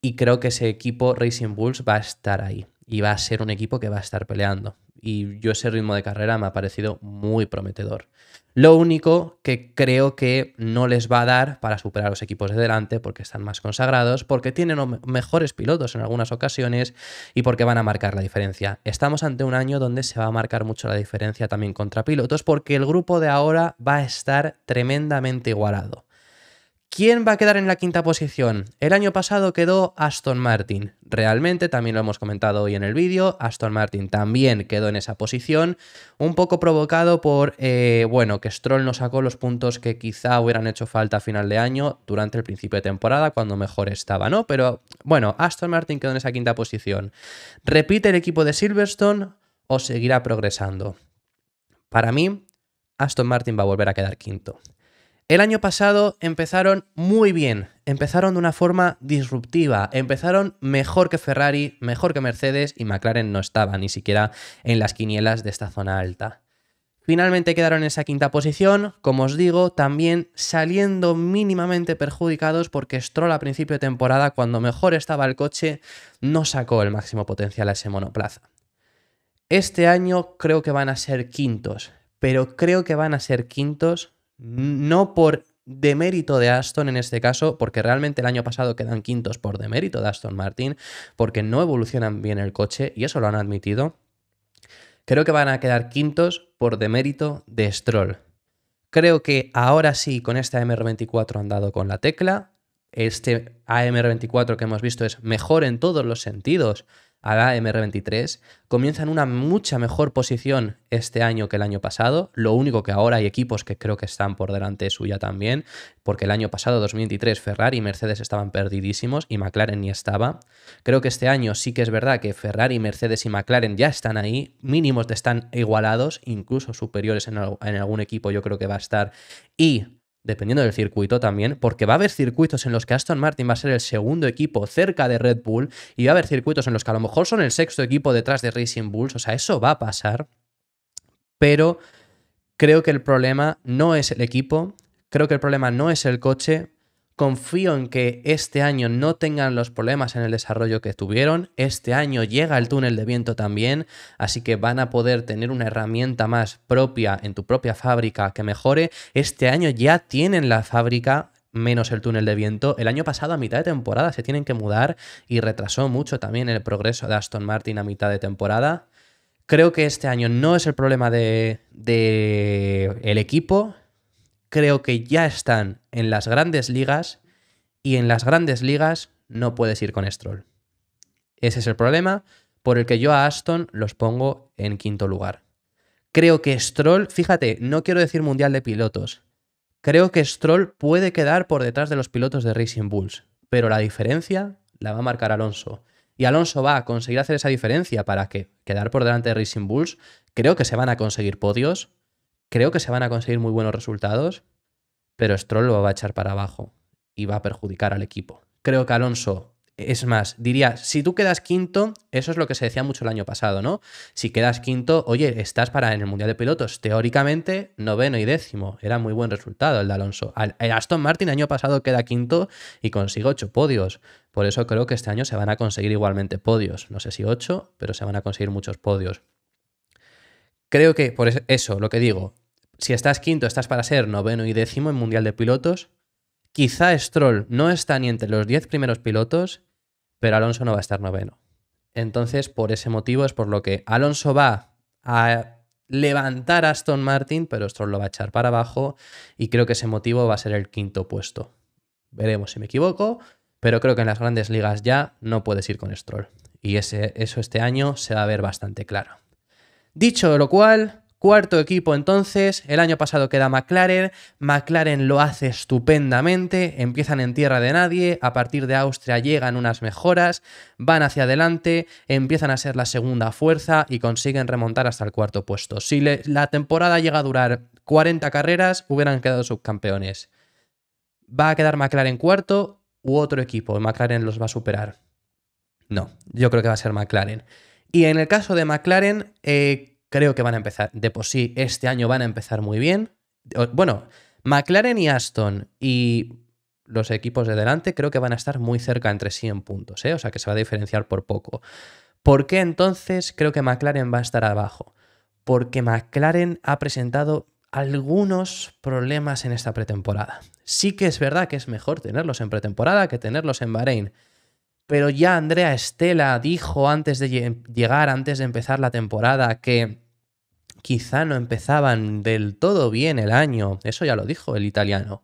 Speaker 1: y creo que ese equipo Racing Bulls va a estar ahí y va a ser un equipo que va a estar peleando. Y yo ese ritmo de carrera me ha parecido muy prometedor. Lo único que creo que no les va a dar para superar a los equipos de delante, porque están más consagrados, porque tienen mejores pilotos en algunas ocasiones y porque van a marcar la diferencia. Estamos ante un año donde se va a marcar mucho la diferencia también contra pilotos, porque el grupo de ahora va a estar tremendamente igualado. ¿Quién va a quedar en la quinta posición? El año pasado quedó Aston Martin. Realmente, también lo hemos comentado hoy en el vídeo, Aston Martin también quedó en esa posición, un poco provocado por, eh, bueno, que Stroll no sacó los puntos que quizá hubieran hecho falta a final de año durante el principio de temporada, cuando mejor estaba, ¿no? Pero bueno, Aston Martin quedó en esa quinta posición. ¿Repite el equipo de Silverstone o seguirá progresando? Para mí, Aston Martin va a volver a quedar quinto. El año pasado empezaron muy bien, empezaron de una forma disruptiva, empezaron mejor que Ferrari, mejor que Mercedes y McLaren no estaba ni siquiera en las quinielas de esta zona alta. Finalmente quedaron en esa quinta posición, como os digo, también saliendo mínimamente perjudicados porque Stroll a principio de temporada, cuando mejor estaba el coche, no sacó el máximo potencial a ese monoplaza. Este año creo que van a ser quintos, pero creo que van a ser quintos no por demérito de Aston en este caso, porque realmente el año pasado quedan quintos por demérito de Aston Martin, porque no evolucionan bien el coche y eso lo han admitido. Creo que van a quedar quintos por demérito de Stroll. Creo que ahora sí, con este amr 24 han dado con la tecla. Este AMR24 que hemos visto es mejor en todos los sentidos a la MR23. comienzan una mucha mejor posición este año que el año pasado. Lo único que ahora hay equipos que creo que están por delante suya también, porque el año pasado, 2023, Ferrari y Mercedes estaban perdidísimos y McLaren ni estaba. Creo que este año sí que es verdad que Ferrari, Mercedes y McLaren ya están ahí, mínimos están igualados, incluso superiores en, en algún equipo yo creo que va a estar. Y dependiendo del circuito también, porque va a haber circuitos en los que Aston Martin va a ser el segundo equipo cerca de Red Bull y va a haber circuitos en los que a lo mejor son el sexto equipo detrás de Racing Bulls, o sea, eso va a pasar, pero creo que el problema no es el equipo, creo que el problema no es el coche, Confío en que este año no tengan los problemas en el desarrollo que tuvieron. Este año llega el túnel de viento también, así que van a poder tener una herramienta más propia en tu propia fábrica que mejore. Este año ya tienen la fábrica menos el túnel de viento. El año pasado, a mitad de temporada, se tienen que mudar y retrasó mucho también el progreso de Aston Martin a mitad de temporada. Creo que este año no es el problema de, de el equipo, creo que ya están en las grandes ligas y en las grandes ligas no puedes ir con Stroll. Ese es el problema por el que yo a Aston los pongo en quinto lugar. Creo que Stroll, fíjate, no quiero decir mundial de pilotos, creo que Stroll puede quedar por detrás de los pilotos de Racing Bulls, pero la diferencia la va a marcar Alonso. Y Alonso va a conseguir hacer esa diferencia para que quedar por delante de Racing Bulls. Creo que se van a conseguir podios, Creo que se van a conseguir muy buenos resultados, pero Stroll lo va a echar para abajo y va a perjudicar al equipo. Creo que Alonso, es más, diría, si tú quedas quinto, eso es lo que se decía mucho el año pasado, ¿no? Si quedas quinto, oye, estás para en el Mundial de Pilotos. Teóricamente, noveno y décimo. Era muy buen resultado el de Alonso. Eh, Aston Martin año pasado queda quinto y consigue ocho podios. Por eso creo que este año se van a conseguir igualmente podios. No sé si ocho, pero se van a conseguir muchos podios. Creo que, por eso, lo que digo, si estás quinto, estás para ser noveno y décimo en Mundial de Pilotos. Quizá Stroll no está ni entre los 10 primeros pilotos, pero Alonso no va a estar noveno. Entonces, por ese motivo es por lo que Alonso va a levantar a Aston Martin, pero Stroll lo va a echar para abajo y creo que ese motivo va a ser el quinto puesto. Veremos si me equivoco, pero creo que en las grandes ligas ya no puedes ir con Stroll. Y ese, eso este año se va a ver bastante claro. Dicho lo cual, Cuarto equipo entonces, el año pasado queda McLaren, McLaren lo hace estupendamente, empiezan en tierra de nadie, a partir de Austria llegan unas mejoras, van hacia adelante, empiezan a ser la segunda fuerza y consiguen remontar hasta el cuarto puesto. Si la temporada llega a durar 40 carreras, hubieran quedado subcampeones. ¿Va a quedar McLaren cuarto u otro equipo? ¿McLaren los va a superar? No, yo creo que va a ser McLaren. Y en el caso de McLaren, eh, creo que van a empezar, de por sí, este año van a empezar muy bien. Bueno, McLaren y Aston y los equipos de delante creo que van a estar muy cerca entre sí en puntos, ¿eh? o sea que se va a diferenciar por poco. ¿Por qué entonces creo que McLaren va a estar abajo? Porque McLaren ha presentado algunos problemas en esta pretemporada. Sí que es verdad que es mejor tenerlos en pretemporada que tenerlos en Bahrein. Pero ya Andrea Estela dijo antes de llegar, antes de empezar la temporada, que quizá no empezaban del todo bien el año, eso ya lo dijo el italiano,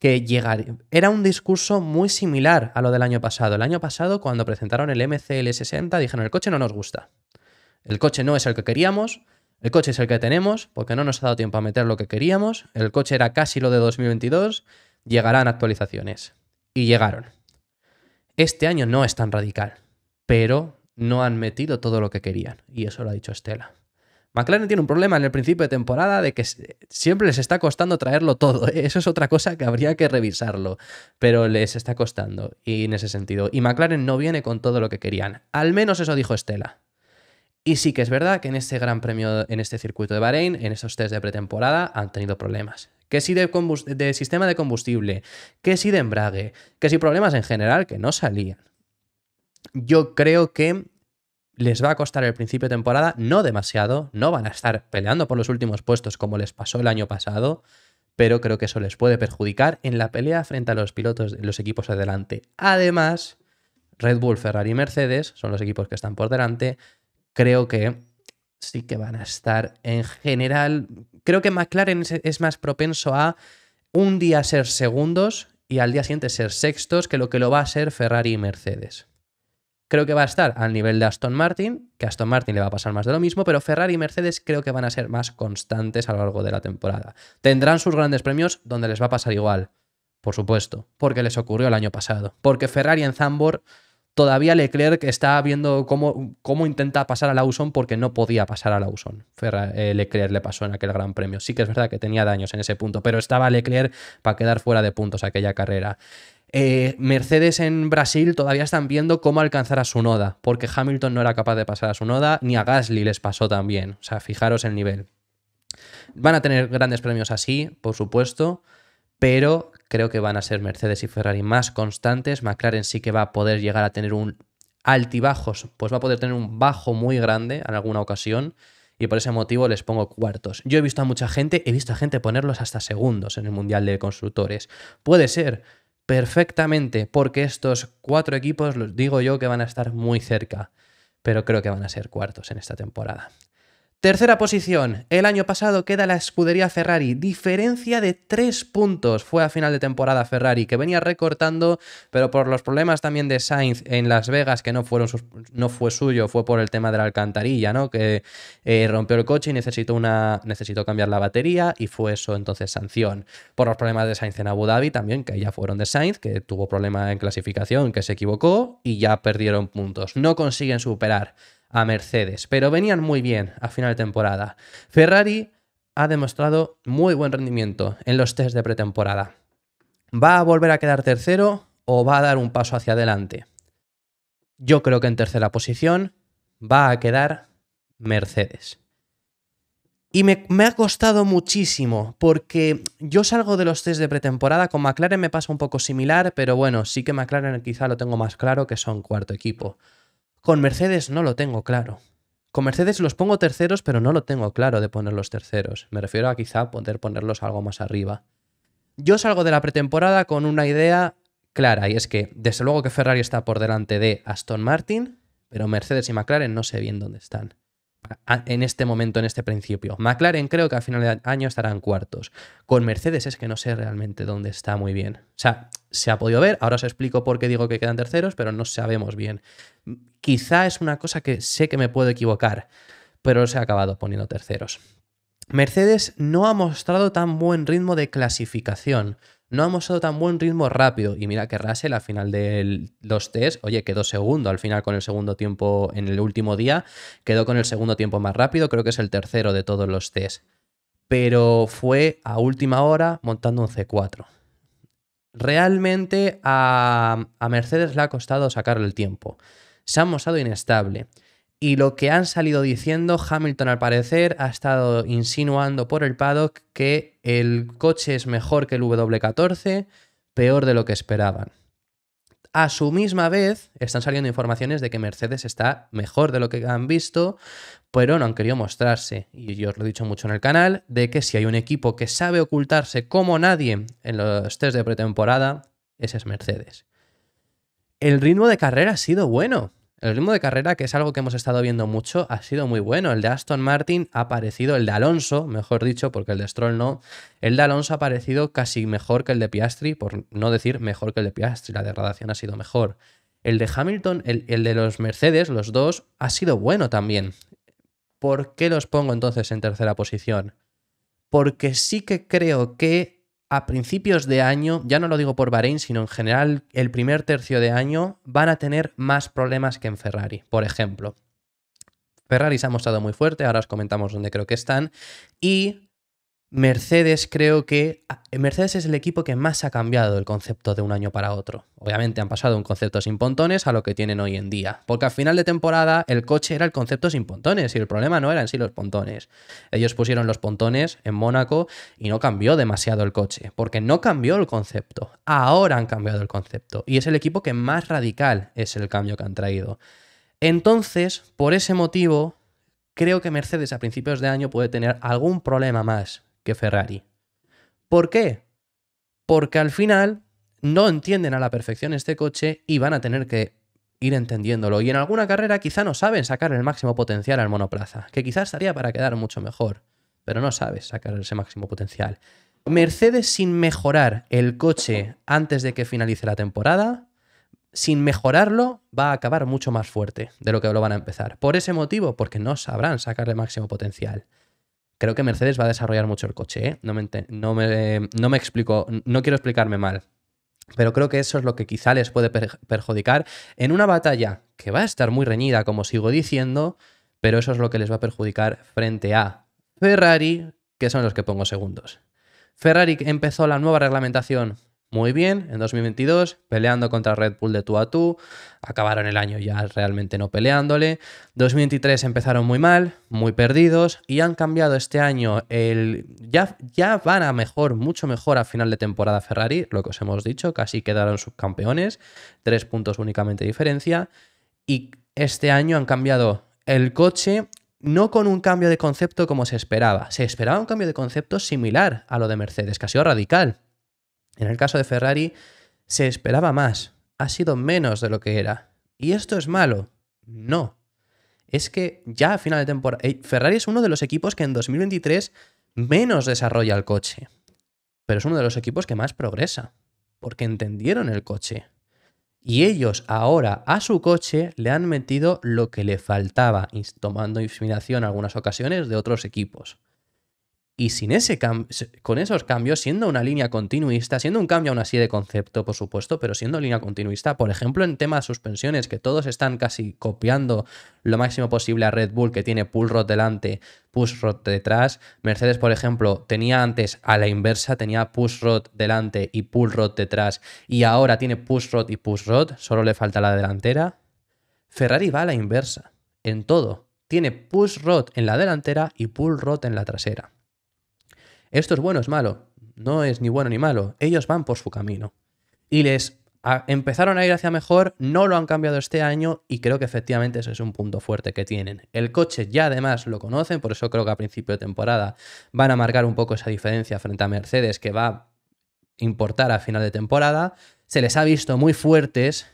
Speaker 1: que llegar... era un discurso muy similar a lo del año pasado. El año pasado, cuando presentaron el MCL60, dijeron, el coche no nos gusta, el coche no es el que queríamos, el coche es el que tenemos, porque no nos ha dado tiempo a meter lo que queríamos, el coche era casi lo de 2022, llegarán actualizaciones. Y llegaron. Este año no es tan radical, pero no han metido todo lo que querían, y eso lo ha dicho Estela. McLaren tiene un problema en el principio de temporada de que siempre les está costando traerlo todo. ¿eh? Eso es otra cosa que habría que revisarlo, pero les está costando y en ese sentido. Y McLaren no viene con todo lo que querían. Al menos eso dijo Estela. Y sí que es verdad que en este gran premio, en este circuito de Bahrein, en esos test de pretemporada, han tenido problemas. Que si de, de sistema de combustible, que si de embrague, que si problemas en general que no salían. Yo creo que les va a costar el principio de temporada, no demasiado, no van a estar peleando por los últimos puestos como les pasó el año pasado, pero creo que eso les puede perjudicar en la pelea frente a los pilotos, de los equipos adelante. Además, Red Bull, Ferrari y Mercedes son los equipos que están por delante. Creo que sí que van a estar en general. Creo que McLaren es más propenso a un día ser segundos y al día siguiente ser sextos que lo que lo va a ser Ferrari y Mercedes. Creo que va a estar al nivel de Aston Martin, que a Aston Martin le va a pasar más de lo mismo, pero Ferrari y Mercedes creo que van a ser más constantes a lo largo de la temporada. Tendrán sus grandes premios donde les va a pasar igual, por supuesto, porque les ocurrió el año pasado. Porque Ferrari en Zambor todavía Leclerc está viendo cómo, cómo intenta pasar a Lawson porque no podía pasar a Lawson. Ferra, eh, Leclerc le pasó en aquel gran premio. Sí que es verdad que tenía daños en ese punto, pero estaba Leclerc para quedar fuera de puntos aquella carrera. Eh, Mercedes en Brasil todavía están viendo cómo alcanzar a su noda, porque Hamilton no era capaz de pasar a su noda, ni a Gasly les pasó también. O sea, fijaros el nivel. Van a tener grandes premios así, por supuesto, pero creo que van a ser Mercedes y Ferrari más constantes. McLaren sí que va a poder llegar a tener un altibajos, pues va a poder tener un bajo muy grande en alguna ocasión y por ese motivo les pongo cuartos. Yo he visto a mucha gente, he visto a gente ponerlos hasta segundos en el Mundial de Constructores. Puede ser, perfectamente, porque estos cuatro equipos los digo yo que van a estar muy cerca, pero creo que van a ser cuartos en esta temporada. Tercera posición. El año pasado queda la escudería Ferrari. Diferencia de tres puntos fue a final de temporada Ferrari, que venía recortando, pero por los problemas también de Sainz en Las Vegas, que no, fueron no fue suyo, fue por el tema de la alcantarilla, ¿no? Que eh, rompió el coche y necesitó, una, necesitó cambiar la batería y fue eso entonces sanción. Por los problemas de Sainz en Abu Dhabi también, que ya fueron de Sainz, que tuvo problema en clasificación, que se equivocó y ya perdieron puntos. No consiguen superar a Mercedes, pero venían muy bien a final de temporada. Ferrari ha demostrado muy buen rendimiento en los test de pretemporada. ¿Va a volver a quedar tercero o va a dar un paso hacia adelante? Yo creo que en tercera posición va a quedar Mercedes. Y me, ha costado muchísimo, porque yo salgo de los test de pretemporada, con McLaren me pasa un poco similar, pero bueno, sí que McLaren quizá lo tengo más claro que son cuarto equipo. Con Mercedes no lo tengo claro. Con Mercedes los pongo terceros, pero no lo tengo claro de ponerlos terceros. Me refiero a quizá poder ponerlos algo más arriba. Yo salgo de la pretemporada con una idea clara, y es que desde luego que Ferrari está por delante de Aston Martin, pero Mercedes y McLaren no sé bien dónde están en este momento, en este principio. McLaren creo que a final de año estarán cuartos. Con Mercedes es que no sé realmente dónde está muy bien. O sea, se ha podido ver, ahora os explico por qué digo que quedan terceros, pero no sabemos bien. Quizá es una cosa que sé que me puedo equivocar, pero se ha acabado poniendo terceros. Mercedes no ha mostrado tan buen ritmo de clasificación no ha mostrado tan buen ritmo rápido. Y mira que Russell al final de los test, oye, quedó segundo al final con el segundo tiempo en el último día, quedó con el segundo tiempo más rápido, creo que es el tercero de todos los test. Pero fue a última hora montando un C4. Realmente a, a Mercedes le ha costado sacarle el tiempo. Se ha mostrado inestable. Y lo que han salido diciendo, Hamilton al parecer ha estado insinuando por el paddock que el coche es mejor que el W14, peor de lo que esperaban. A su misma vez, están saliendo informaciones de que Mercedes está mejor de lo que han visto, pero no han querido mostrarse. Y yo os lo he dicho mucho en el canal, de que si hay un equipo que sabe ocultarse como nadie en los test de pretemporada, ese es Mercedes. El ritmo de carrera ha sido bueno. El ritmo de carrera, que es algo que hemos estado viendo mucho, ha sido muy bueno. El de Aston Martin ha parecido, el de Alonso, mejor dicho, porque el de Stroll no, el de Alonso ha parecido casi mejor que el de Piastri, por no decir mejor que el de Piastri, la degradación ha sido mejor. El de Hamilton, el, el de los Mercedes, los dos, ha sido bueno también. ¿Por qué los pongo entonces en tercera posición? Porque sí que creo que a principios de año, ya no lo digo por Bahrein, sino en general el primer tercio de año, van a tener más problemas que en Ferrari, por ejemplo. Ferrari se ha mostrado muy fuerte, ahora os comentamos dónde creo que están, y Mercedes creo que... Ah, Mercedes es el equipo que más ha cambiado el concepto de un año para otro. Obviamente han pasado un concepto sin pontones a lo que tienen hoy en día. Porque al final de temporada el coche era el concepto sin pontones y el problema no eran sí los pontones. Ellos pusieron los pontones en Mónaco y no cambió demasiado el coche. Porque no cambió el concepto. Ahora han cambiado el concepto. Y es el equipo que más radical es el cambio que han traído. Entonces, por ese motivo, creo que Mercedes a principios de año puede tener algún problema más Ferrari. ¿Por qué? Porque al final no entienden a la perfección este coche y van a tener que ir entendiéndolo. Y en alguna carrera quizá no saben sacar el máximo potencial al monoplaza, que quizás estaría para quedar mucho mejor, pero no sabes sacar ese máximo potencial. Mercedes sin mejorar el coche antes de que finalice la temporada, sin mejorarlo, va a acabar mucho más fuerte de lo que lo van a empezar. Por ese motivo, porque no sabrán sacar el máximo potencial creo que Mercedes va a desarrollar mucho el coche. ¿eh? No, me no me explico, no quiero explicarme mal. Pero creo que eso es lo que quizá les puede perjudicar en una batalla que va a estar muy reñida, como sigo diciendo, pero eso es lo que les va a perjudicar frente a Ferrari, que son los que pongo segundos. Ferrari empezó la nueva reglamentación muy bien en 2022, peleando contra Red Bull de tú a tú. Acabaron el año ya realmente no peleándole. 2023 empezaron muy mal, muy perdidos y han cambiado este año el... Ya, ya van a mejor, mucho mejor a final de temporada Ferrari, lo que os hemos dicho, casi quedaron subcampeones, tres puntos únicamente diferencia. Y este año han cambiado el coche no con un cambio de concepto como se esperaba. Se esperaba un cambio de concepto similar a lo de Mercedes, que ha radical. En el caso de Ferrari, se esperaba más, ha sido menos de lo que era. ¿Y esto es malo? No. Es que ya a final de temporada, eh, Ferrari es uno de los equipos que en 2023 menos desarrolla el coche, pero es uno de los equipos que más progresa, porque entendieron el coche. Y ellos ahora a su coche le han metido lo que le faltaba, tomando inspiración en algunas ocasiones de otros equipos. Y sin ese con esos cambios, siendo una línea continuista, siendo un cambio aún así de concepto, por supuesto, pero siendo línea continuista, por ejemplo, en temas de suspensiones, que todos están casi copiando lo máximo posible a Red Bull, que tiene pull rod delante, push rod detrás. Mercedes, por ejemplo, tenía antes a la inversa, tenía push rod delante y pull rod detrás, y ahora tiene push rod y push rod, solo le falta la delantera. Ferrari va a la inversa, en todo. Tiene push rod en la delantera y pull rod en la trasera esto es bueno, es malo. No es ni bueno ni malo. Ellos van por su camino. Y les empezaron a ir hacia mejor, no lo han cambiado este año y creo que efectivamente ese es un punto fuerte que tienen. El coche ya además lo conocen, por eso creo que a principio de temporada van a marcar un poco esa diferencia frente a Mercedes que va a importar a final de temporada. Se les ha visto muy fuertes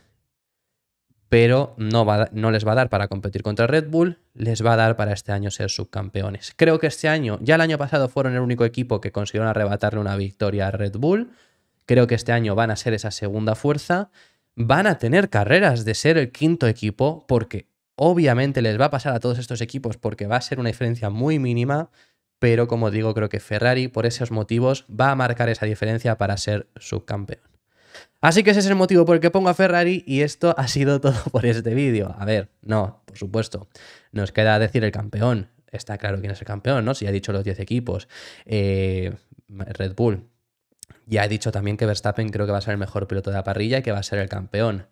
Speaker 1: pero no, les va a dar para competir contra Red Bull, les va a dar para este año ser subcampeones. Creo que este año, ya el año pasado fueron el único equipo que consiguieron arrebatarle una victoria a Red Bull, creo que este año van a ser esa segunda fuerza, van a tener carreras de ser el quinto equipo, porque obviamente les va a pasar a todos estos equipos porque va a ser una diferencia muy mínima, pero como digo, creo que Ferrari por esos motivos va a marcar esa diferencia para ser subcampeón. Así que ese es el motivo por el que pongo a Ferrari y esto ha sido todo por este vídeo. A ver, no, por supuesto, nos queda decir el campeón. Está claro quién es el campeón, ¿no? Si ha dicho los 10 equipos. Eh, Red Bull. Ya he dicho también que Verstappen creo que va a ser el mejor piloto de la parrilla y que va a ser el campeón.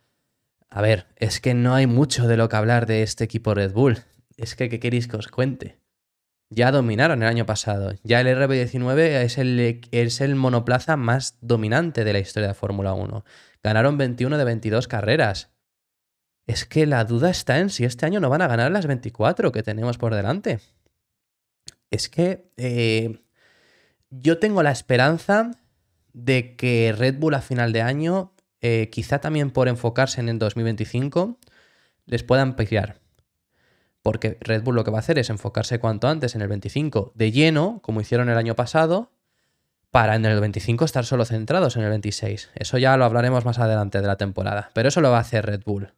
Speaker 1: A ver, es que no hay mucho de lo que hablar de este equipo Red Bull. Es que, ¿qué queréis que os cuente? ya dominaron el año pasado. Ya el RB19 es el, es el monoplaza más dominante de la historia de Fórmula 1. Ganaron 21 de 22 carreras. Es que la duda está en si este año no van a ganar las 24 que tenemos por delante. Es que eh, yo tengo la esperanza de que Red Bull a final de año, eh, quizá también por enfocarse en el 2025, les puedan pelear porque Red Bull lo que va a hacer es enfocarse cuanto antes en el 25 de lleno, como hicieron el año pasado, para en el 25 estar solo centrados en el 26. Eso ya lo hablaremos más adelante de la temporada, pero eso lo va a hacer Red Bull.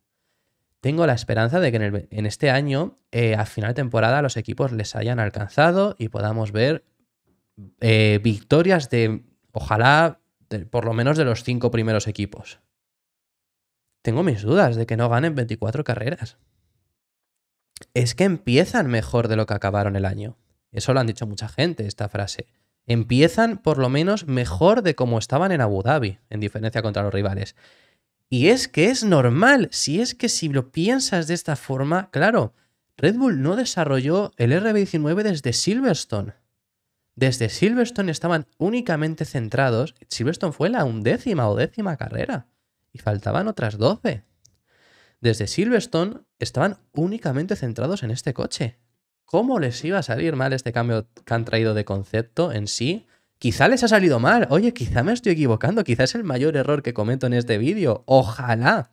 Speaker 1: Tengo la esperanza de que en, este año, eh, a final de temporada, los equipos les hayan alcanzado y podamos ver eh, victorias de, ojalá, por lo menos de los cinco primeros equipos. Tengo mis dudas de que no ganen 24 carreras es que empiezan mejor de lo que acabaron el año. Eso lo han dicho mucha gente, esta frase. Empiezan por lo menos mejor de como estaban en Abu Dhabi, en diferencia contra los rivales. Y es que es normal, si es que si lo piensas de esta forma, claro, Red Bull no desarrolló el RB19 desde Silverstone. Desde Silverstone estaban únicamente centrados, Silverstone fue la undécima o décima carrera, y faltaban otras doce desde Silverstone estaban únicamente centrados en este coche. ¿Cómo les iba a salir mal este cambio que han traído de concepto en sí? Quizá les ha salido mal. Oye, quizá me estoy equivocando. Quizá es el mayor error que cometo en este vídeo. Ojalá.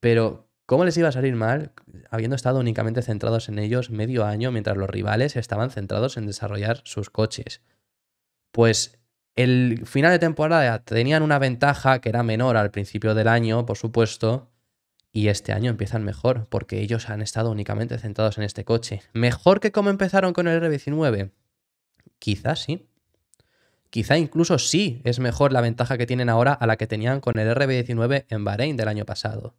Speaker 1: Pero, ¿cómo les iba a salir mal habiendo estado únicamente centrados en ellos medio año mientras los rivales estaban centrados en desarrollar sus coches? Pues el final de temporada tenían una ventaja que era menor al principio del año, por supuesto, y este año empiezan mejor porque ellos han estado únicamente centrados en este coche. ¿Mejor que como empezaron con el R19? Quizás sí. Quizá incluso sí es mejor la ventaja que tienen ahora a la que tenían con el RB19 en Bahrein del año pasado.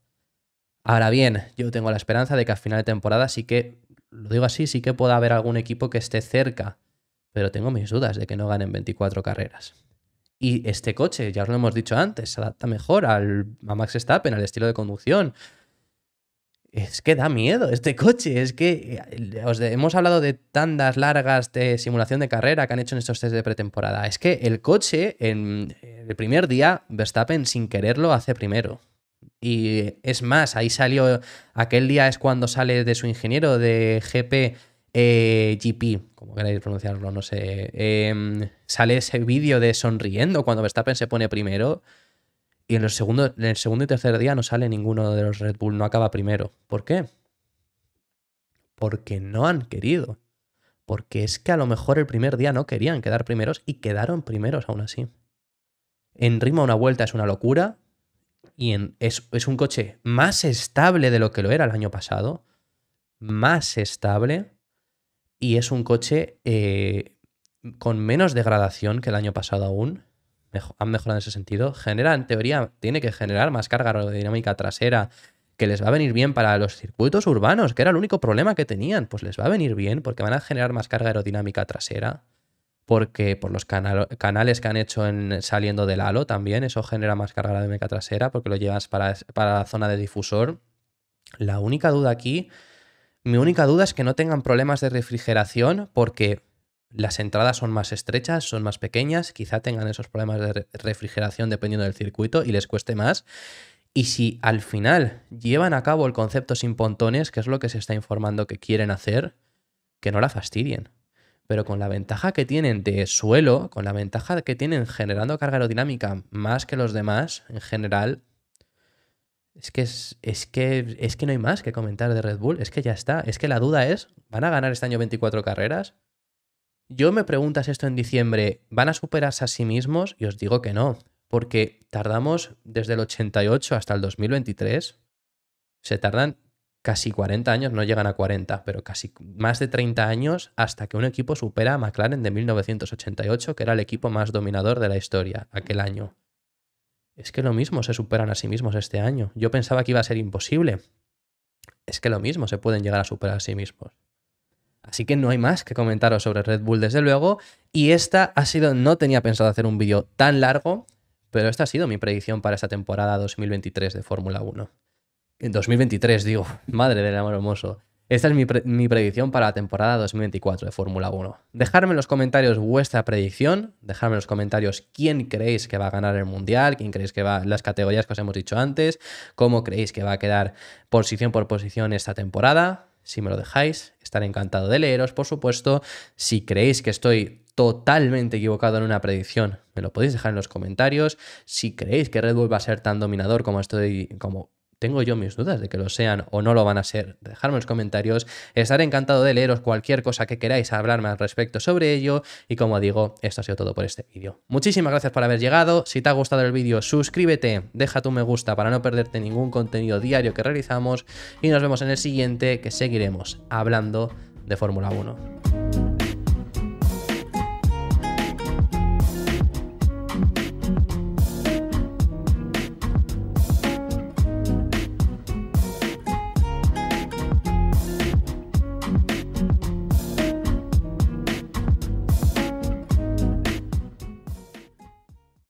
Speaker 1: Ahora bien, yo tengo la esperanza de que a final de temporada sí que, lo digo así, sí que pueda haber algún equipo que esté cerca, pero tengo mis dudas de que no ganen 24 carreras. Y este coche, ya os lo hemos dicho antes, se adapta mejor al, a Max Verstappen, al estilo de conducción. Es que da miedo este coche, es que eh, os hemos hablado de tandas largas de simulación de carrera que han hecho en estos test de pretemporada. Es que el coche, en eh, el primer día, Verstappen sin quererlo hace primero. Y eh, es más, ahí salió, aquel día es cuando sale de su ingeniero de GP eh, GP, como queráis pronunciarlo, no sé, em, sale ese vídeo de sonriendo cuando Verstappen se pone primero. Y en, los segundo, en el segundo y tercer día no sale ninguno de los Red Bull, no acaba primero. ¿Por qué? Porque no han querido. Porque es que a lo mejor el primer día no querían quedar primeros y quedaron primeros aún así. En ritmo una vuelta es una locura y es, es un coche más estable de lo que lo era el año pasado. Más estable y es un coche eh, con menos degradación que el año pasado aún. han mejorado en ese sentido. Genera, en teoría, tiene que generar más carga aerodinámica trasera, que les va a venir bien para los circuitos urbanos, que era el único problema que tenían. Pues les va a venir bien porque van a generar más carga aerodinámica trasera, porque por los canales que han hecho en, saliendo del halo también, eso genera más carga aerodinámica trasera porque lo llevas para, para la zona de difusor. La única duda aquí mi única duda es que no tengan problemas de refrigeración porque las entradas son más estrechas, son más pequeñas, quizá tengan esos problemas de refrigeración dependiendo del circuito y les cueste más. Y si al final llevan a cabo el concepto sin pontones, que es lo que se está informando que quieren hacer, que no la fastidien. Pero con la ventaja que tienen de suelo, con la ventaja que tienen generando carga aerodinámica más que los demás en general, es que, es, que, es que no hay más que comentar de Red Bull. Es que ya está. Es que la duda es, ¿van a ganar este año 24 carreras? Yo me preguntas esto en diciembre, ¿van a superarse a sí mismos? Y os digo que no, porque tardamos desde el 88 hasta el 2023. Se tardan casi 40 años, no llegan a 40, pero casi más de 30 años hasta que un equipo supera a McLaren de 1988, que era el equipo más dominador de la historia aquel año. Es que lo mismo se superan a sí mismos este año. Yo pensaba que iba a ser imposible. Es que lo mismo se pueden llegar a superar a sí mismos. Así que no hay más que comentaros sobre Red Bull, desde luego. Y esta ha sido, no tenía pensado hacer un vídeo tan largo, pero esta ha sido mi predicción para esta temporada 2023 de Fórmula 1. En 2023, digo, madre del amor hermoso. Esta es mi, predicción para la temporada 2024 de Fórmula 1. Dejadme en los comentarios vuestra predicción, dejadme en los comentarios quién creéis que va a ganar el Mundial, quién creéis que va las categorías que os hemos dicho antes, cómo creéis que va a quedar posición por posición esta temporada. Si me lo dejáis, estaré encantado de leeros, por supuesto. Si creéis que estoy totalmente equivocado en una predicción, me lo podéis dejar en los comentarios. Si creéis que Red Bull va a ser tan dominador como estoy, como tengo yo mis dudas de que lo sean o no lo van a ser. Dejadme en los comentarios. Estaré encantado de leeros cualquier cosa que queráis hablarme al respecto sobre ello. Y como digo, esto ha sido todo por este vídeo. Muchísimas gracias por haber llegado. Si te ha gustado el vídeo, suscríbete, deja tu me gusta para no perderte ningún contenido diario que realizamos. Y nos vemos en el siguiente, que seguiremos hablando de Fórmula 1.